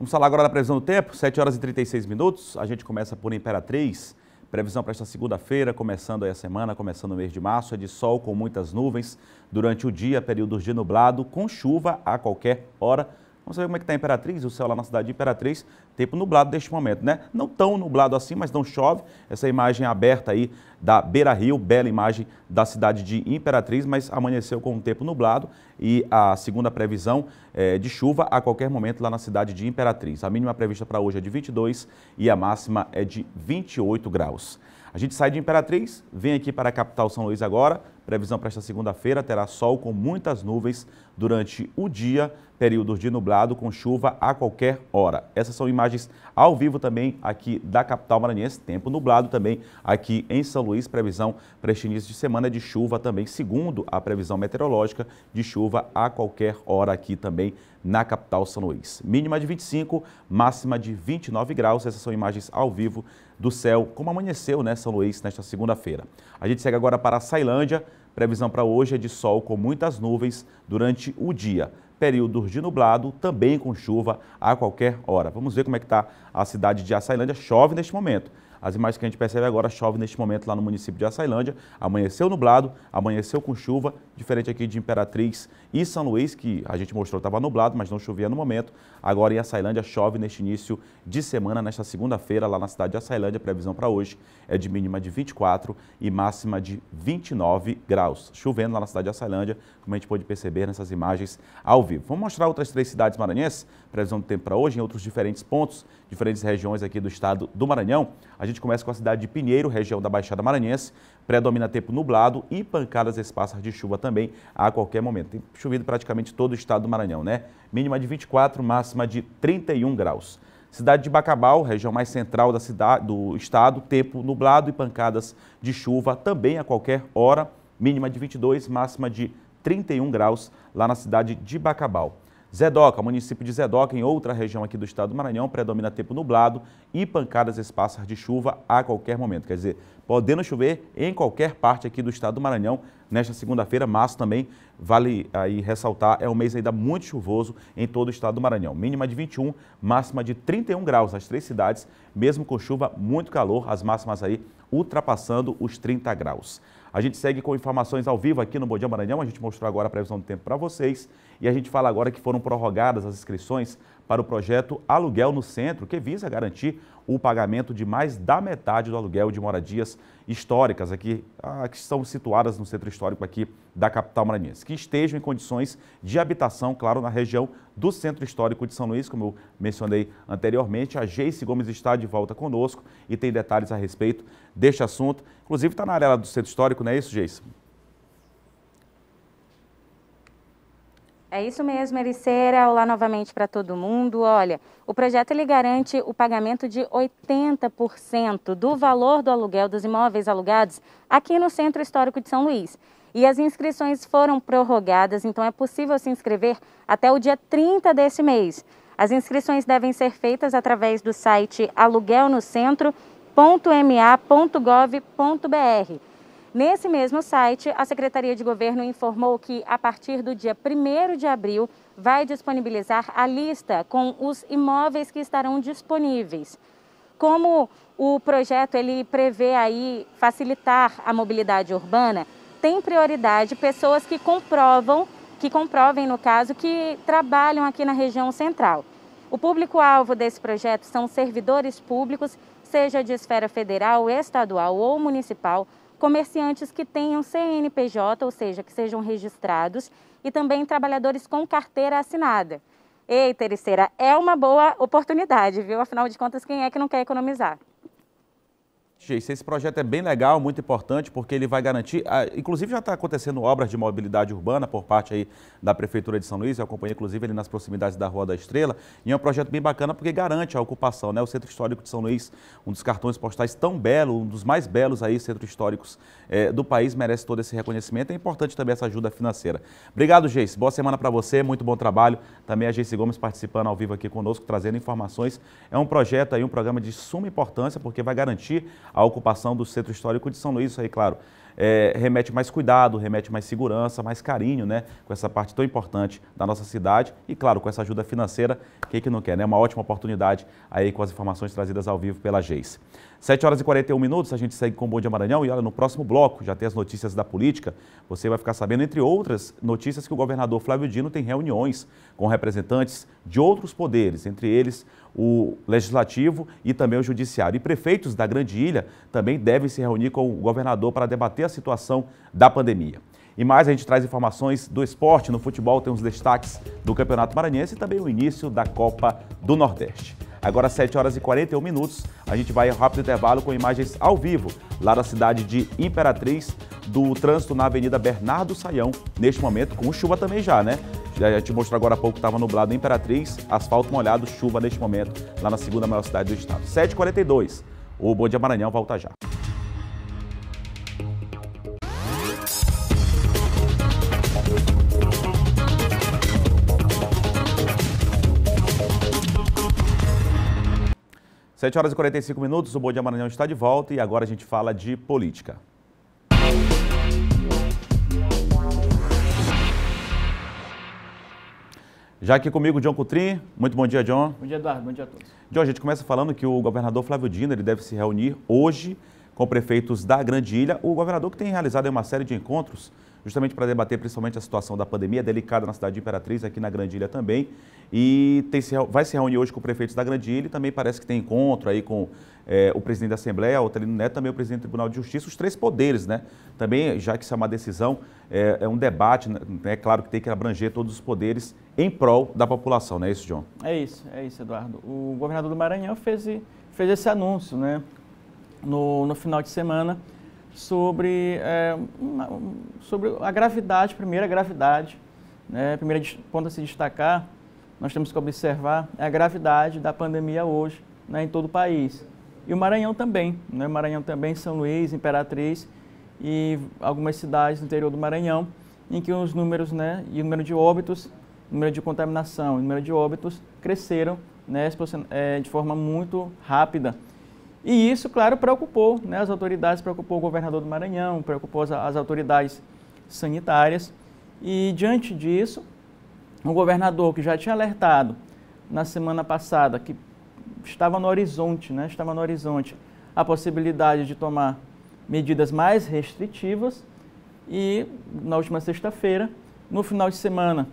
Vamos falar agora da previsão do tempo, 7 horas e 36 minutos. A gente começa por Imperatriz. Previsão para esta segunda-feira, começando aí a semana, começando o mês de março, é de sol com muitas nuvens durante o dia, períodos de nublado, com chuva a qualquer hora. Vamos ver como é que está a Imperatriz, o céu lá na cidade de Imperatriz, tempo nublado neste momento, né? Não tão nublado assim, mas não chove. Essa imagem aberta aí da Beira Rio, bela imagem da cidade de Imperatriz, mas amanheceu com um tempo nublado e a segunda previsão é, de chuva a qualquer momento lá na cidade de Imperatriz. A mínima prevista para hoje é de 22 e a máxima é de 28 graus. A gente sai de Imperatriz, vem aqui para a capital São Luís agora. Previsão para esta segunda-feira terá sol com muitas nuvens durante o dia, períodos de nublado com chuva a qualquer hora. Essas são imagens ao vivo também aqui da capital maranhense, tempo nublado também aqui em São Luís. Previsão para este início de semana de chuva também, segundo a previsão meteorológica, de chuva a qualquer hora aqui também na capital São Luís. Mínima de 25, máxima de 29 graus. Essas são imagens ao vivo do céu, como amanheceu, né, São Luís, nesta segunda-feira. A gente segue agora para a Sailândia. Previsão para hoje é de sol com muitas nuvens durante o dia. Períodos de nublado, também com chuva a qualquer hora. Vamos ver como é que está a cidade de Açailândia. Chove neste momento. As imagens que a gente percebe agora chove neste momento lá no município de Açailândia. Amanheceu nublado, amanheceu com chuva, diferente aqui de Imperatriz e São Luís, que a gente mostrou estava nublado, mas não chovia no momento. Agora em Açailândia chove neste início de semana, nesta segunda-feira, lá na cidade de Açailândia. A previsão para hoje é de mínima de 24 e máxima de 29 graus. Chovendo lá na cidade de Açailândia, como a gente pode perceber nessas imagens ao vivo. Vamos mostrar outras três cidades maranhenses, previsão do tempo para hoje, em outros diferentes pontos, diferentes regiões aqui do estado do Maranhão. A gente gente começa com a cidade de Pinheiro, região da Baixada Maranhense. Predomina tempo nublado e pancadas esparsas de chuva também a qualquer momento. Tem chovido praticamente todo o estado do Maranhão, né? Mínima de 24, máxima de 31 graus. Cidade de Bacabal, região mais central da cidade, do estado, tempo nublado e pancadas de chuva também a qualquer hora, mínima de 22, máxima de 31 graus lá na cidade de Bacabal. Zedoca, município de Zedoca, em outra região aqui do estado do Maranhão, predomina tempo nublado e pancadas esparsas de chuva a qualquer momento. Quer dizer, podendo chover em qualquer parte aqui do estado do Maranhão nesta segunda-feira, março também, vale aí ressaltar, é um mês ainda muito chuvoso em todo o estado do Maranhão. Mínima de 21, máxima de 31 graus nas três cidades, mesmo com chuva, muito calor, as máximas aí ultrapassando os 30 graus. A gente segue com informações ao vivo aqui no Bom Dia Maranhão, a gente mostrou agora a previsão do tempo para vocês. E a gente fala agora que foram prorrogadas as inscrições para o projeto Aluguel no Centro, que visa garantir o pagamento de mais da metade do aluguel de moradias históricas aqui, ah, que estão situadas no centro histórico aqui da capital maranhense, que estejam em condições de habitação, claro, na região do centro histórico de São Luís, como eu mencionei anteriormente. A Geice Gomes está de volta conosco e tem detalhes a respeito deste assunto. Inclusive está na área do centro histórico, não é isso, Geice? É isso mesmo, Ericeira. Olá novamente para todo mundo. Olha, o projeto ele garante o pagamento de 80% do valor do aluguel dos imóveis alugados aqui no Centro Histórico de São Luís. E as inscrições foram prorrogadas, então é possível se inscrever até o dia 30 desse mês. As inscrições devem ser feitas através do site aluguelnocentro.ma.gov.br. Nesse mesmo site, a Secretaria de Governo informou que, a partir do dia 1 de abril, vai disponibilizar a lista com os imóveis que estarão disponíveis. Como o projeto ele prevê aí facilitar a mobilidade urbana, tem prioridade pessoas que comprovam, que comprovem no caso, que trabalham aqui na região central. O público-alvo desse projeto são servidores públicos, seja de esfera federal, estadual ou municipal, comerciantes que tenham CNPJ, ou seja, que sejam registrados, e também trabalhadores com carteira assinada. Ei, terceira, é uma boa oportunidade, viu? Afinal de contas, quem é que não quer economizar? Esse projeto é bem legal, muito importante, porque ele vai garantir. Ah, inclusive, já está acontecendo obras de mobilidade urbana por parte aí da Prefeitura de São Luís. Eu acompanhei, inclusive, ele nas proximidades da Rua da Estrela. E é um projeto bem bacana porque garante a ocupação. Né? O Centro Histórico de São Luís, um dos cartões postais tão belo, um dos mais belos aí, centros históricos é, do país, merece todo esse reconhecimento. É importante também essa ajuda financeira. Obrigado, Geice. Boa semana para você, muito bom trabalho. Também a Geice Gomes participando ao vivo aqui conosco, trazendo informações. É um projeto aí, um programa de suma importância, porque vai garantir a ocupação do centro histórico de São Luís, aí, claro, é, remete mais cuidado, remete mais segurança, mais carinho, né? Com essa parte tão importante da nossa cidade e, claro, com essa ajuda financeira, quem que não quer, né? Uma ótima oportunidade aí com as informações trazidas ao vivo pela GEIS. 7 horas e 41 minutos, a gente segue com o Bom Dia Maranhão e olha, no próximo bloco já tem as notícias da política. Você vai ficar sabendo, entre outras notícias, que o governador Flávio Dino tem reuniões com representantes de outros poderes, entre eles o Legislativo e também o Judiciário. E prefeitos da Grande Ilha também devem se reunir com o governador para debater situação da pandemia. E mais, a gente traz informações do esporte. No futebol tem os destaques do Campeonato Maranhense e também o início da Copa do Nordeste. Agora, às 7 horas e 41 minutos, a gente vai ao rápido intervalo com imagens ao vivo, lá da cidade de Imperatriz, do trânsito na Avenida Bernardo Saião, neste momento, com chuva também já, né? Já te mostrou agora há pouco que estava nublado em Imperatriz, asfalto molhado, chuva neste momento, lá na segunda maior cidade do estado. 7h42, o Bom Dia Maranhão volta já. 7 horas e 45 minutos, o Bom Dia Maranhão está de volta e agora a gente fala de política. Já aqui comigo, John Coutrin. Muito bom dia, John. Bom dia, Eduardo. Bom dia a todos. John, a gente começa falando que o governador Flávio Dino ele deve se reunir hoje com prefeitos da Grande Ilha. O governador que tem realizado uma série de encontros justamente para debater principalmente a situação da pandemia é delicada na cidade de Imperatriz, aqui na Grande Ilha também e tem, vai se reunir hoje com o prefeito da Grandilha e também parece que tem encontro aí com é, o presidente da Assembleia, o Otelino Neto, também o presidente do Tribunal de Justiça, os três poderes, né? Também, já que isso é uma decisão, é, é um debate, né? é claro que tem que abranger todos os poderes em prol da população, não é isso, John? É isso, é isso, Eduardo. O governador do Maranhão fez, fez esse anúncio, né? No, no final de semana, sobre, é, uma, sobre a gravidade, primeira gravidade, né? Primeiro ponto a se destacar, nós temos que observar a gravidade da pandemia hoje né, em todo o país. E o Maranhão também, né? Maranhão também, São Luís, Imperatriz e algumas cidades do interior do Maranhão, em que os números, né, e o número de óbitos, o número de contaminação e o número de óbitos cresceram né, é, de forma muito rápida. E isso, claro, preocupou né, as autoridades, preocupou o governador do Maranhão, preocupou as, as autoridades sanitárias. E diante disso, o governador, que já tinha alertado na semana passada, que estava no horizonte, né? Estava no horizonte a possibilidade de tomar medidas mais restritivas e na última sexta-feira, no final de semana,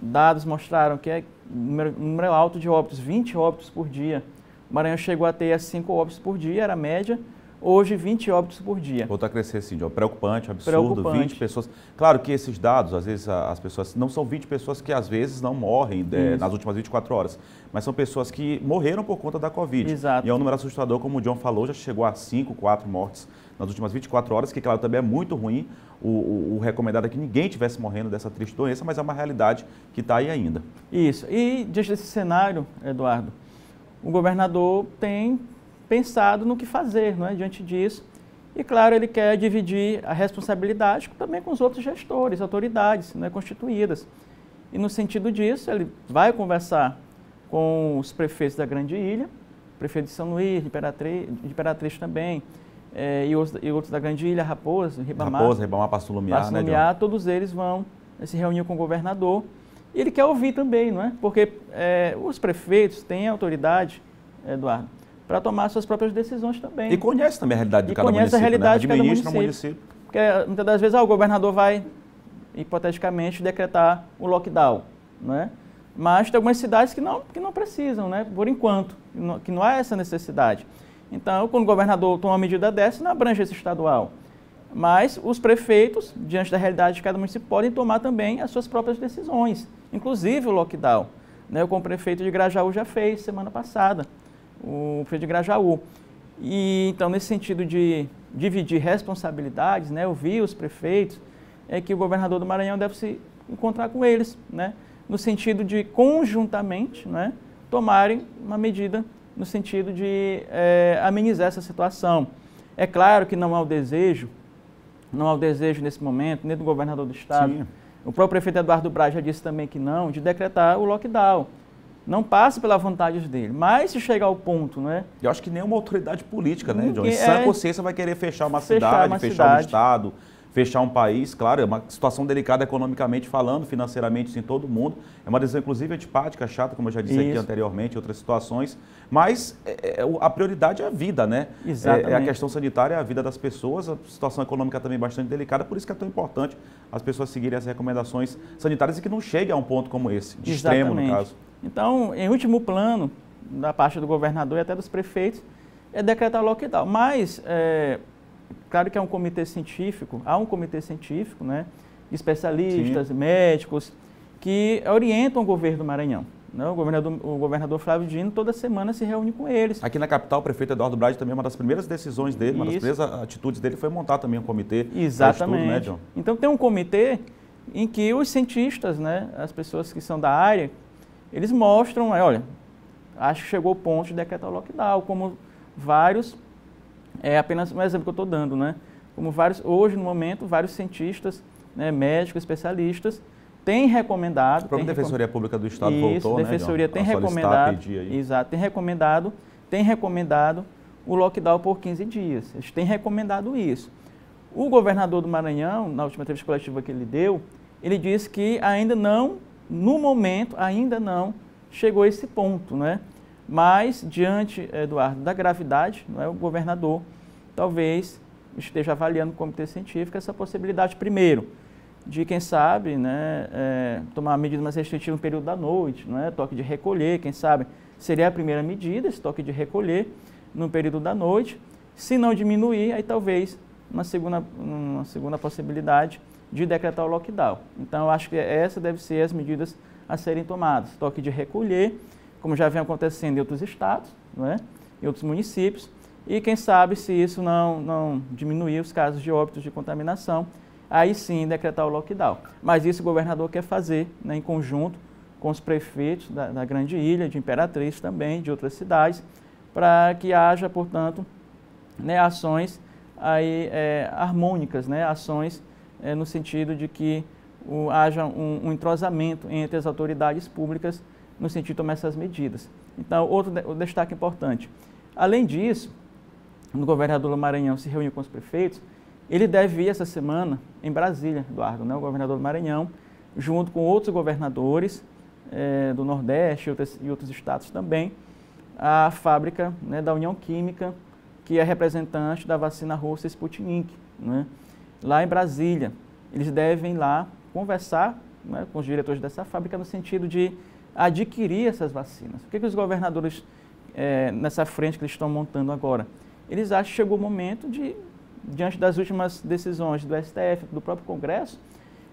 dados mostraram que é número, alto de óbitos, 20 óbitos por dia. O Maranhão chegou a ter 5 óbitos por dia, era a média, Hoje, 20 óbitos por dia. Volta a crescer, sim, preocupante, absurdo, preocupante. 20 pessoas. Claro que esses dados, às vezes as pessoas, não são 20 pessoas que às vezes não morrem é, nas últimas 24 horas, mas são pessoas que morreram por conta da Covid. Exato. E é um número assustador, como o John falou, já chegou a 5, 4 mortes nas últimas 24 horas, que claro também é muito ruim. O, o, o recomendado é que ninguém tivesse morrendo dessa triste doença, mas é uma realidade que está aí ainda. Isso. E diante desse cenário, Eduardo, o governador tem pensado no que fazer não é, diante disso. E, claro, ele quer dividir a responsabilidade também com os outros gestores, autoridades é, constituídas. E, no sentido disso, ele vai conversar com os prefeitos da Grande Ilha, prefeito de São Luís, de Imperatriz, de Imperatriz também, é, e, outros, e, outros, da Grande Ilha, Raposa, Ribamar. Raposa, Ribamar, Passo Lumiar, né, Passo Lumiar, né, todos eles vão eh, se reunir com o governador. E ele quer ouvir também, não é? Porque é, os prefeitos têm autoridade, Eduardo, para tomar suas próprias decisões também. E conhece também a realidade de e cada conhece município, a né? realidade né? Administra de cada município. município. Porque eh, muitas das vezes ah, o governador vai, hipoteticamente, decretar o lockdown, né? Mas tem algumas cidades que não, que não precisam, né? Por enquanto, que não há essa necessidade. Então, quando o governador toma uma medida dessa, não abrange esse estadual. Mas os prefeitos, diante da realidade de cada município, podem tomar também as suas próprias decisões, inclusive o lockdown. Né? O prefeito de Grajaú já fez semana passada o prefeito de Grajaú. E então, nesse sentido de dividir responsabilidades, né, ouvir os prefeitos, é que o governador do Maranhão deve se encontrar com eles, né, no sentido de conjuntamente né, tomarem uma medida no sentido de é, amenizar essa situação. É claro que não há o desejo, não há o desejo nesse momento, nem do governador do estado. Sim. O próprio prefeito Eduardo Braz já disse também que não, de decretar o lockdown não passa pela vontade dele. Mas se chegar ao ponto, é? Eu acho que nenhuma é autoridade política, né, John? Em sã consciência vai querer fechar uma fechar cidade, uma fechar cidade. um estado, fechar um país, claro, é uma situação delicada economicamente falando, financeiramente em todo mundo. É uma decisão, inclusive, antipática, chata, como eu já disse Isso. aqui anteriormente, em outras situações. Mas é, é a prioridade é a vida, né? Exatamente. É, é, a questão sanitária, é a vida das pessoas, a situação econômica também é bastante delicada, por isso que é tão importante as pessoas seguirem as recomendações sanitárias e que não chegue a um ponto como esse, de Exatamente. extremo, no caso. Então, em último plano, da parte do governador e até dos prefeitos, é decretar lockdown. Mas é, Claro que é um comitê científico, há um comitê científico, né? especialistas, Sim. médicos, que orientam o governo do Maranhão. Não, né? o, governador, o governador Flávio Dino toda semana se reúne com eles. Aqui na capital, o prefeito Eduardo Braide também, uma das primeiras decisões dele, Isso. uma das primeiras atitudes dele foi montar também um comitê. Né, Exatamente. Estudo, né, Então tem um comitê em que os cientistas, né, as pessoas que são da área, eles mostram, olha, acho que chegou o ponto de decretar o lockdown, como vários é apenas um exemplo que eu estou dando, né? Como vários, hoje, no momento, vários cientistas, né, médicos, especialistas, têm recomendado... A própria Defensoria recom... Pública do Estado Isso, voltou, né, Defensoria né, tem recomendado, exato, tem recomendado, tem recomendado o lockdown por 15 dias. Eles têm recomendado isso. O governador do Maranhão, na última entrevista coletiva que ele deu, ele disse que ainda não, no momento, ainda não chegou a esse ponto, né? Mas, diante, Eduardo, da gravidade, não é, o governador talvez esteja avaliando o comitê científico essa possibilidade primeiro de quem sabe né, é, tomar medidas mais restritivas no período da noite, é, toque de recolher, quem sabe seria a primeira medida, esse toque de recolher no período da noite. Se não diminuir, aí talvez uma segunda, uma segunda possibilidade de decretar o lockdown. Então, eu acho que essas devem ser as medidas a serem tomadas. Toque de recolher, como já vem acontecendo em outros estados, né, em outros municípios, e quem sabe se isso não, não diminuir os casos de óbitos de contaminação, aí sim decretar o lockdown. Mas isso o governador quer fazer né, em conjunto com os prefeitos da, da Grande Ilha, de Imperatriz também, de outras cidades, para que haja, portanto, né, ações aí, é, harmônicas, né, ações é, no sentido de que o, haja um, um entrosamento entre as autoridades públicas no sentido de tomar essas medidas. Então, outro destaque importante. Além disso, o governador do Maranhão se reuniu com os prefeitos, ele deve ir essa semana em Brasília, Eduardo, né? o governador do Maranhão, junto com outros governadores é, do Nordeste e outros, estados também, a fábrica né, da União Química, que é representante da vacina russa Sputnik. Né? Lá em Brasília, eles devem lá conversar né, com os diretores dessa fábrica no sentido de adquirir essas vacinas. O que, é que os governadores, é, nessa frente que eles estão montando agora, eles acham que chegou o momento de, diante das últimas decisões do STF, do próprio Congresso,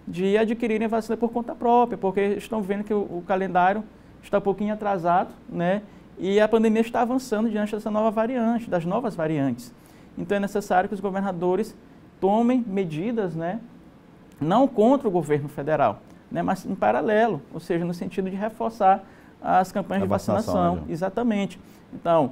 de adquirirem vacina por conta própria, porque estão vendo que o, o calendário está um pouquinho atrasado, né? E a pandemia está avançando diante dessa nova variante, das novas variantes. Então é necessário que os governadores tomem medidas, né? Não contra o governo federal, né, mas em paralelo, ou seja, no sentido de reforçar as campanhas a de vacinação. vacinação exatamente. Então,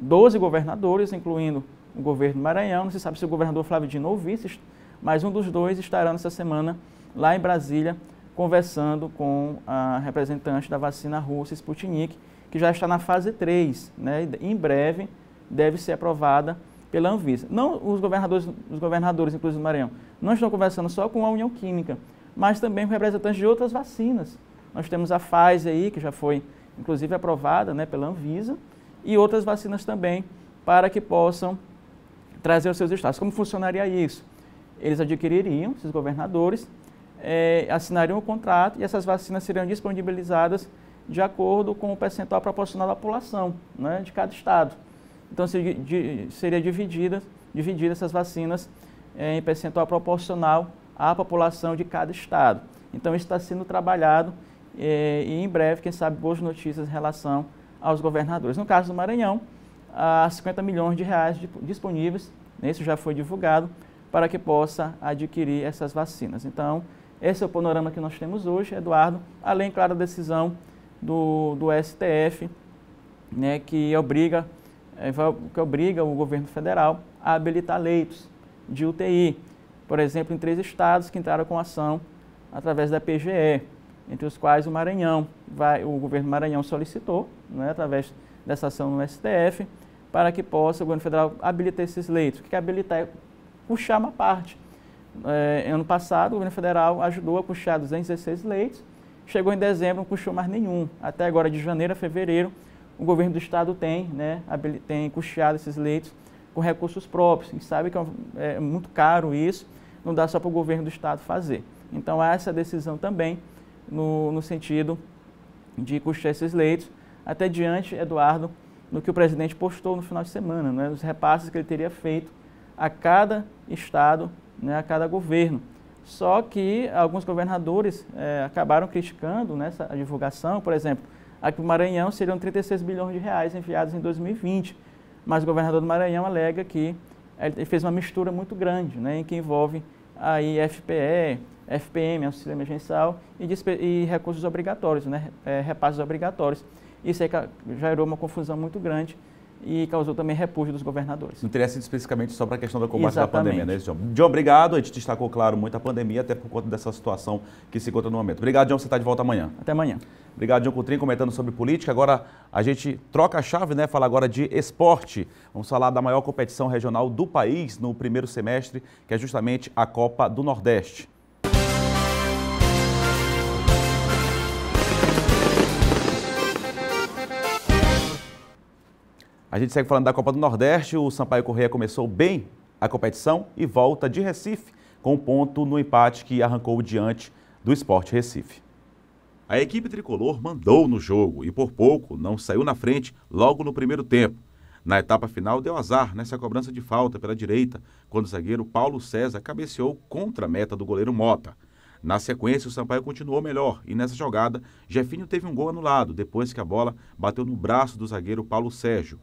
12 governadores, incluindo o governo do Maranhão, não se sabe se o governador Flávio Dino ou vice, mas um dos dois estará nessa semana lá em Brasília conversando com a representante da vacina russa Sputnik, que já está na fase 3, né, e em breve deve ser aprovada pela Anvisa. Não os governadores, os governadores, inclusive do Maranhão, não estão conversando só com a União Química, mas também com representantes de outras vacinas. Nós temos a Pfizer aí, que já foi inclusive aprovada né, pela Anvisa, e outras vacinas também, para que possam trazer os seus estados. Como funcionaria isso? Eles adquiririam, esses governadores, é, assinariam o contrato e essas vacinas seriam disponibilizadas de acordo com o percentual proporcional da população né, de cada estado. Então, se, de, seria dividida, dividida essas vacinas é, em percentual proporcional à população de cada estado. Então, isso está sendo trabalhado eh, e, em breve, quem sabe, boas notícias em relação aos governadores. No caso do Maranhão, há 50 milhões de reais disponíveis, né, isso já foi divulgado, para que possa adquirir essas vacinas. Então, esse é o panorama que nós temos hoje, Eduardo, além, claro, da decisão do, do STF, né, que, obriga, eh, que obriga o governo federal a habilitar leitos de UTI por exemplo, em três estados que entraram com ação através da PGE, entre os quais o Maranhão, vai, o governo do Maranhão solicitou, né, através dessa ação no STF, para que possa o governo federal habilitar esses leitos. O que é habilitar é puxar uma parte. É, ano passado, o governo federal ajudou a puxar 216 leitos, chegou em dezembro, não puxou mais nenhum. Até agora, de janeiro a fevereiro, o governo do estado tem, né, tem custeado esses leitos com recursos próprios. A gente sabe que é, é muito caro isso, não dá só para o governo do Estado fazer. Então há essa decisão também no, no sentido de custear esses leitos. Até diante, Eduardo, no que o presidente postou no final de semana, né, os repasses que ele teria feito a cada estado, né, a cada governo. Só que alguns governadores é, acabaram criticando né, essa divulgação, por exemplo, aqui no Maranhão seriam 36 bilhões de reais enviados em 2020 mas o governador do Maranhão alega que ele fez uma mistura muito grande, né, em que envolve aí FPE, FPM, auxílio emergencial e, e recursos obrigatórios, né, é, repasses obrigatórios. Isso aí gerou uma confusão muito grande e causou também repúdio dos governadores. Interessa especificamente só para a questão da combate Exatamente. da pandemia, né, João, John, obrigado. A gente destacou, claro, muito a pandemia, até por conta dessa situação que se encontra no momento. Obrigado, John. Você está de volta amanhã. Até amanhã. Obrigado, João Coutrinho, comentando sobre política. Agora a gente troca a chave, né? Fala agora de esporte. Vamos falar da maior competição regional do país no primeiro semestre, que é justamente a Copa do Nordeste. A gente segue falando da Copa do Nordeste. O Sampaio Correia começou bem a competição e volta de Recife com um ponto no empate que arrancou diante do Esporte Recife. A equipe tricolor mandou no jogo e por pouco não saiu na frente logo no primeiro tempo. Na etapa final deu azar nessa cobrança de falta pela direita, quando o zagueiro Paulo César cabeceou contra a meta do goleiro Mota. Na sequência, o Sampaio continuou melhor e nessa jogada, Jefinho teve um gol anulado depois que a bola bateu no braço do zagueiro Paulo Sérgio.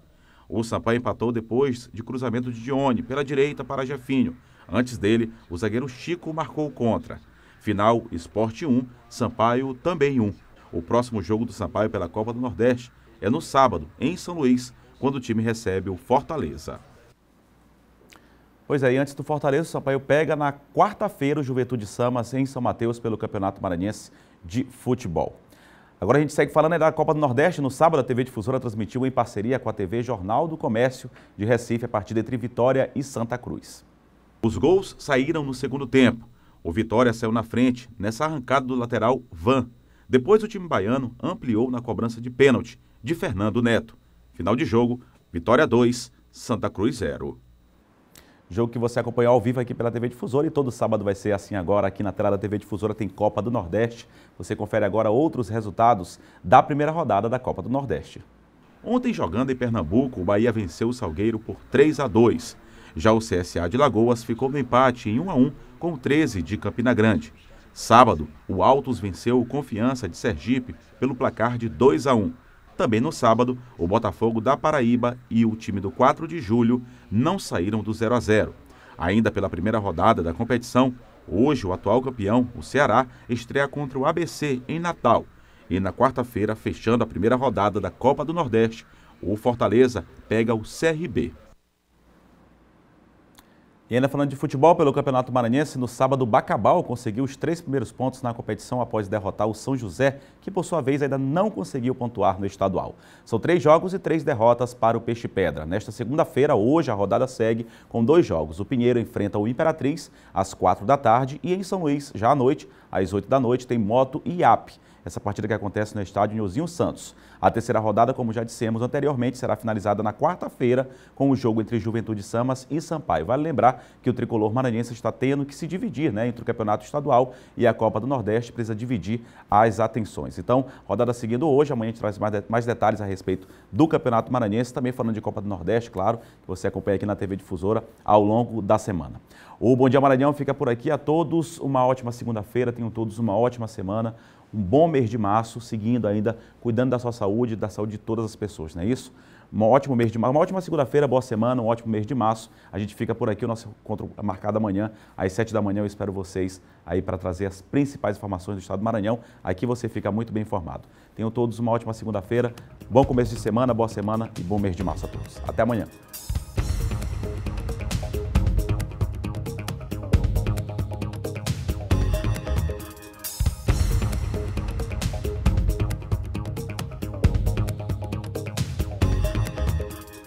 O Sampaio empatou depois de cruzamento de Dione pela direita para Jefinho. Antes dele, o zagueiro Chico marcou contra. Final Esporte 1, Sampaio também 1. O próximo jogo do Sampaio pela Copa do Nordeste é no sábado, em São Luís, quando o time recebe o Fortaleza. Pois é, antes do Fortaleza, o Sampaio pega na quarta-feira o Juventude Samas em São Mateus pelo Campeonato Maranhense de Futebol. Agora a gente segue falando né, da Copa do Nordeste. No sábado, a TV Difusora transmitiu em parceria com a TV Jornal do Comércio de Recife a partida entre Vitória e Santa Cruz. Os gols saíram no segundo tempo. O Vitória saiu na frente nessa arrancada do lateral Van. Depois o time baiano ampliou na cobrança de pênalti de Fernando Neto. Final de jogo, Vitória 2, Santa Cruz 0. Jogo que você acompanha ao vivo aqui pela TV Difusora e todo sábado vai ser assim agora aqui na tela da TV Difusora tem Copa do Nordeste. Você confere agora outros resultados da primeira rodada da Copa do Nordeste. Ontem jogando em Pernambuco, o Bahia venceu o Salgueiro por 3 a 2. Já o CSA de Lagoas ficou no empate em 1 a 1 com 13 de Campina Grande. Sábado, o Altos venceu o Confiança de Sergipe pelo placar de 2 a 1. Também no sábado, o Botafogo da Paraíba e o time do 4 de julho não saíram do 0 a 0. Ainda pela primeira rodada da competição, hoje o atual campeão, o Ceará, estreia contra o ABC em Natal. E na quarta-feira, fechando a primeira rodada da Copa do Nordeste, o Fortaleza pega o CRB. E ainda falando de futebol, pelo Campeonato Maranhense, no sábado, o Bacabal conseguiu os três primeiros pontos na competição após derrotar o São José, que por sua vez ainda não conseguiu pontuar no estadual. São três jogos e três derrotas para o Peixe Pedra. Nesta segunda-feira, hoje, a rodada segue com dois jogos. O Pinheiro enfrenta o Imperatriz às quatro da tarde e em São Luís, já à noite, às oito da noite, tem Moto e IAP essa partida que acontece no estádio Nilzinho Santos. A terceira rodada, como já dissemos anteriormente, será finalizada na quarta-feira com o jogo entre Juventude Samas e Sampaio. Vale lembrar que o tricolor maranhense está tendo que se dividir né, entre o Campeonato Estadual e a Copa do Nordeste, precisa dividir as atenções. Então, rodada seguindo hoje, amanhã a gente traz mais, de, mais detalhes a respeito do Campeonato Maranhense, também falando de Copa do Nordeste, claro, que você acompanha aqui na TV Difusora ao longo da semana. O Bom Dia Maranhão fica por aqui. A todos uma ótima segunda-feira, tenham todos uma ótima semana um bom mês de março, seguindo ainda, cuidando da sua saúde e da saúde de todas as pessoas, não é isso? Um ótimo mês de março, uma ótima segunda-feira, boa semana, um ótimo mês de março. A gente fica por aqui, o nosso encontro é marcado amanhã, às 7 da manhã. Eu espero vocês aí para trazer as principais informações do estado do Maranhão. Aqui você fica muito bem informado. Tenham todos uma ótima segunda-feira, bom começo de semana, boa semana e bom mês de março a todos. Até amanhã.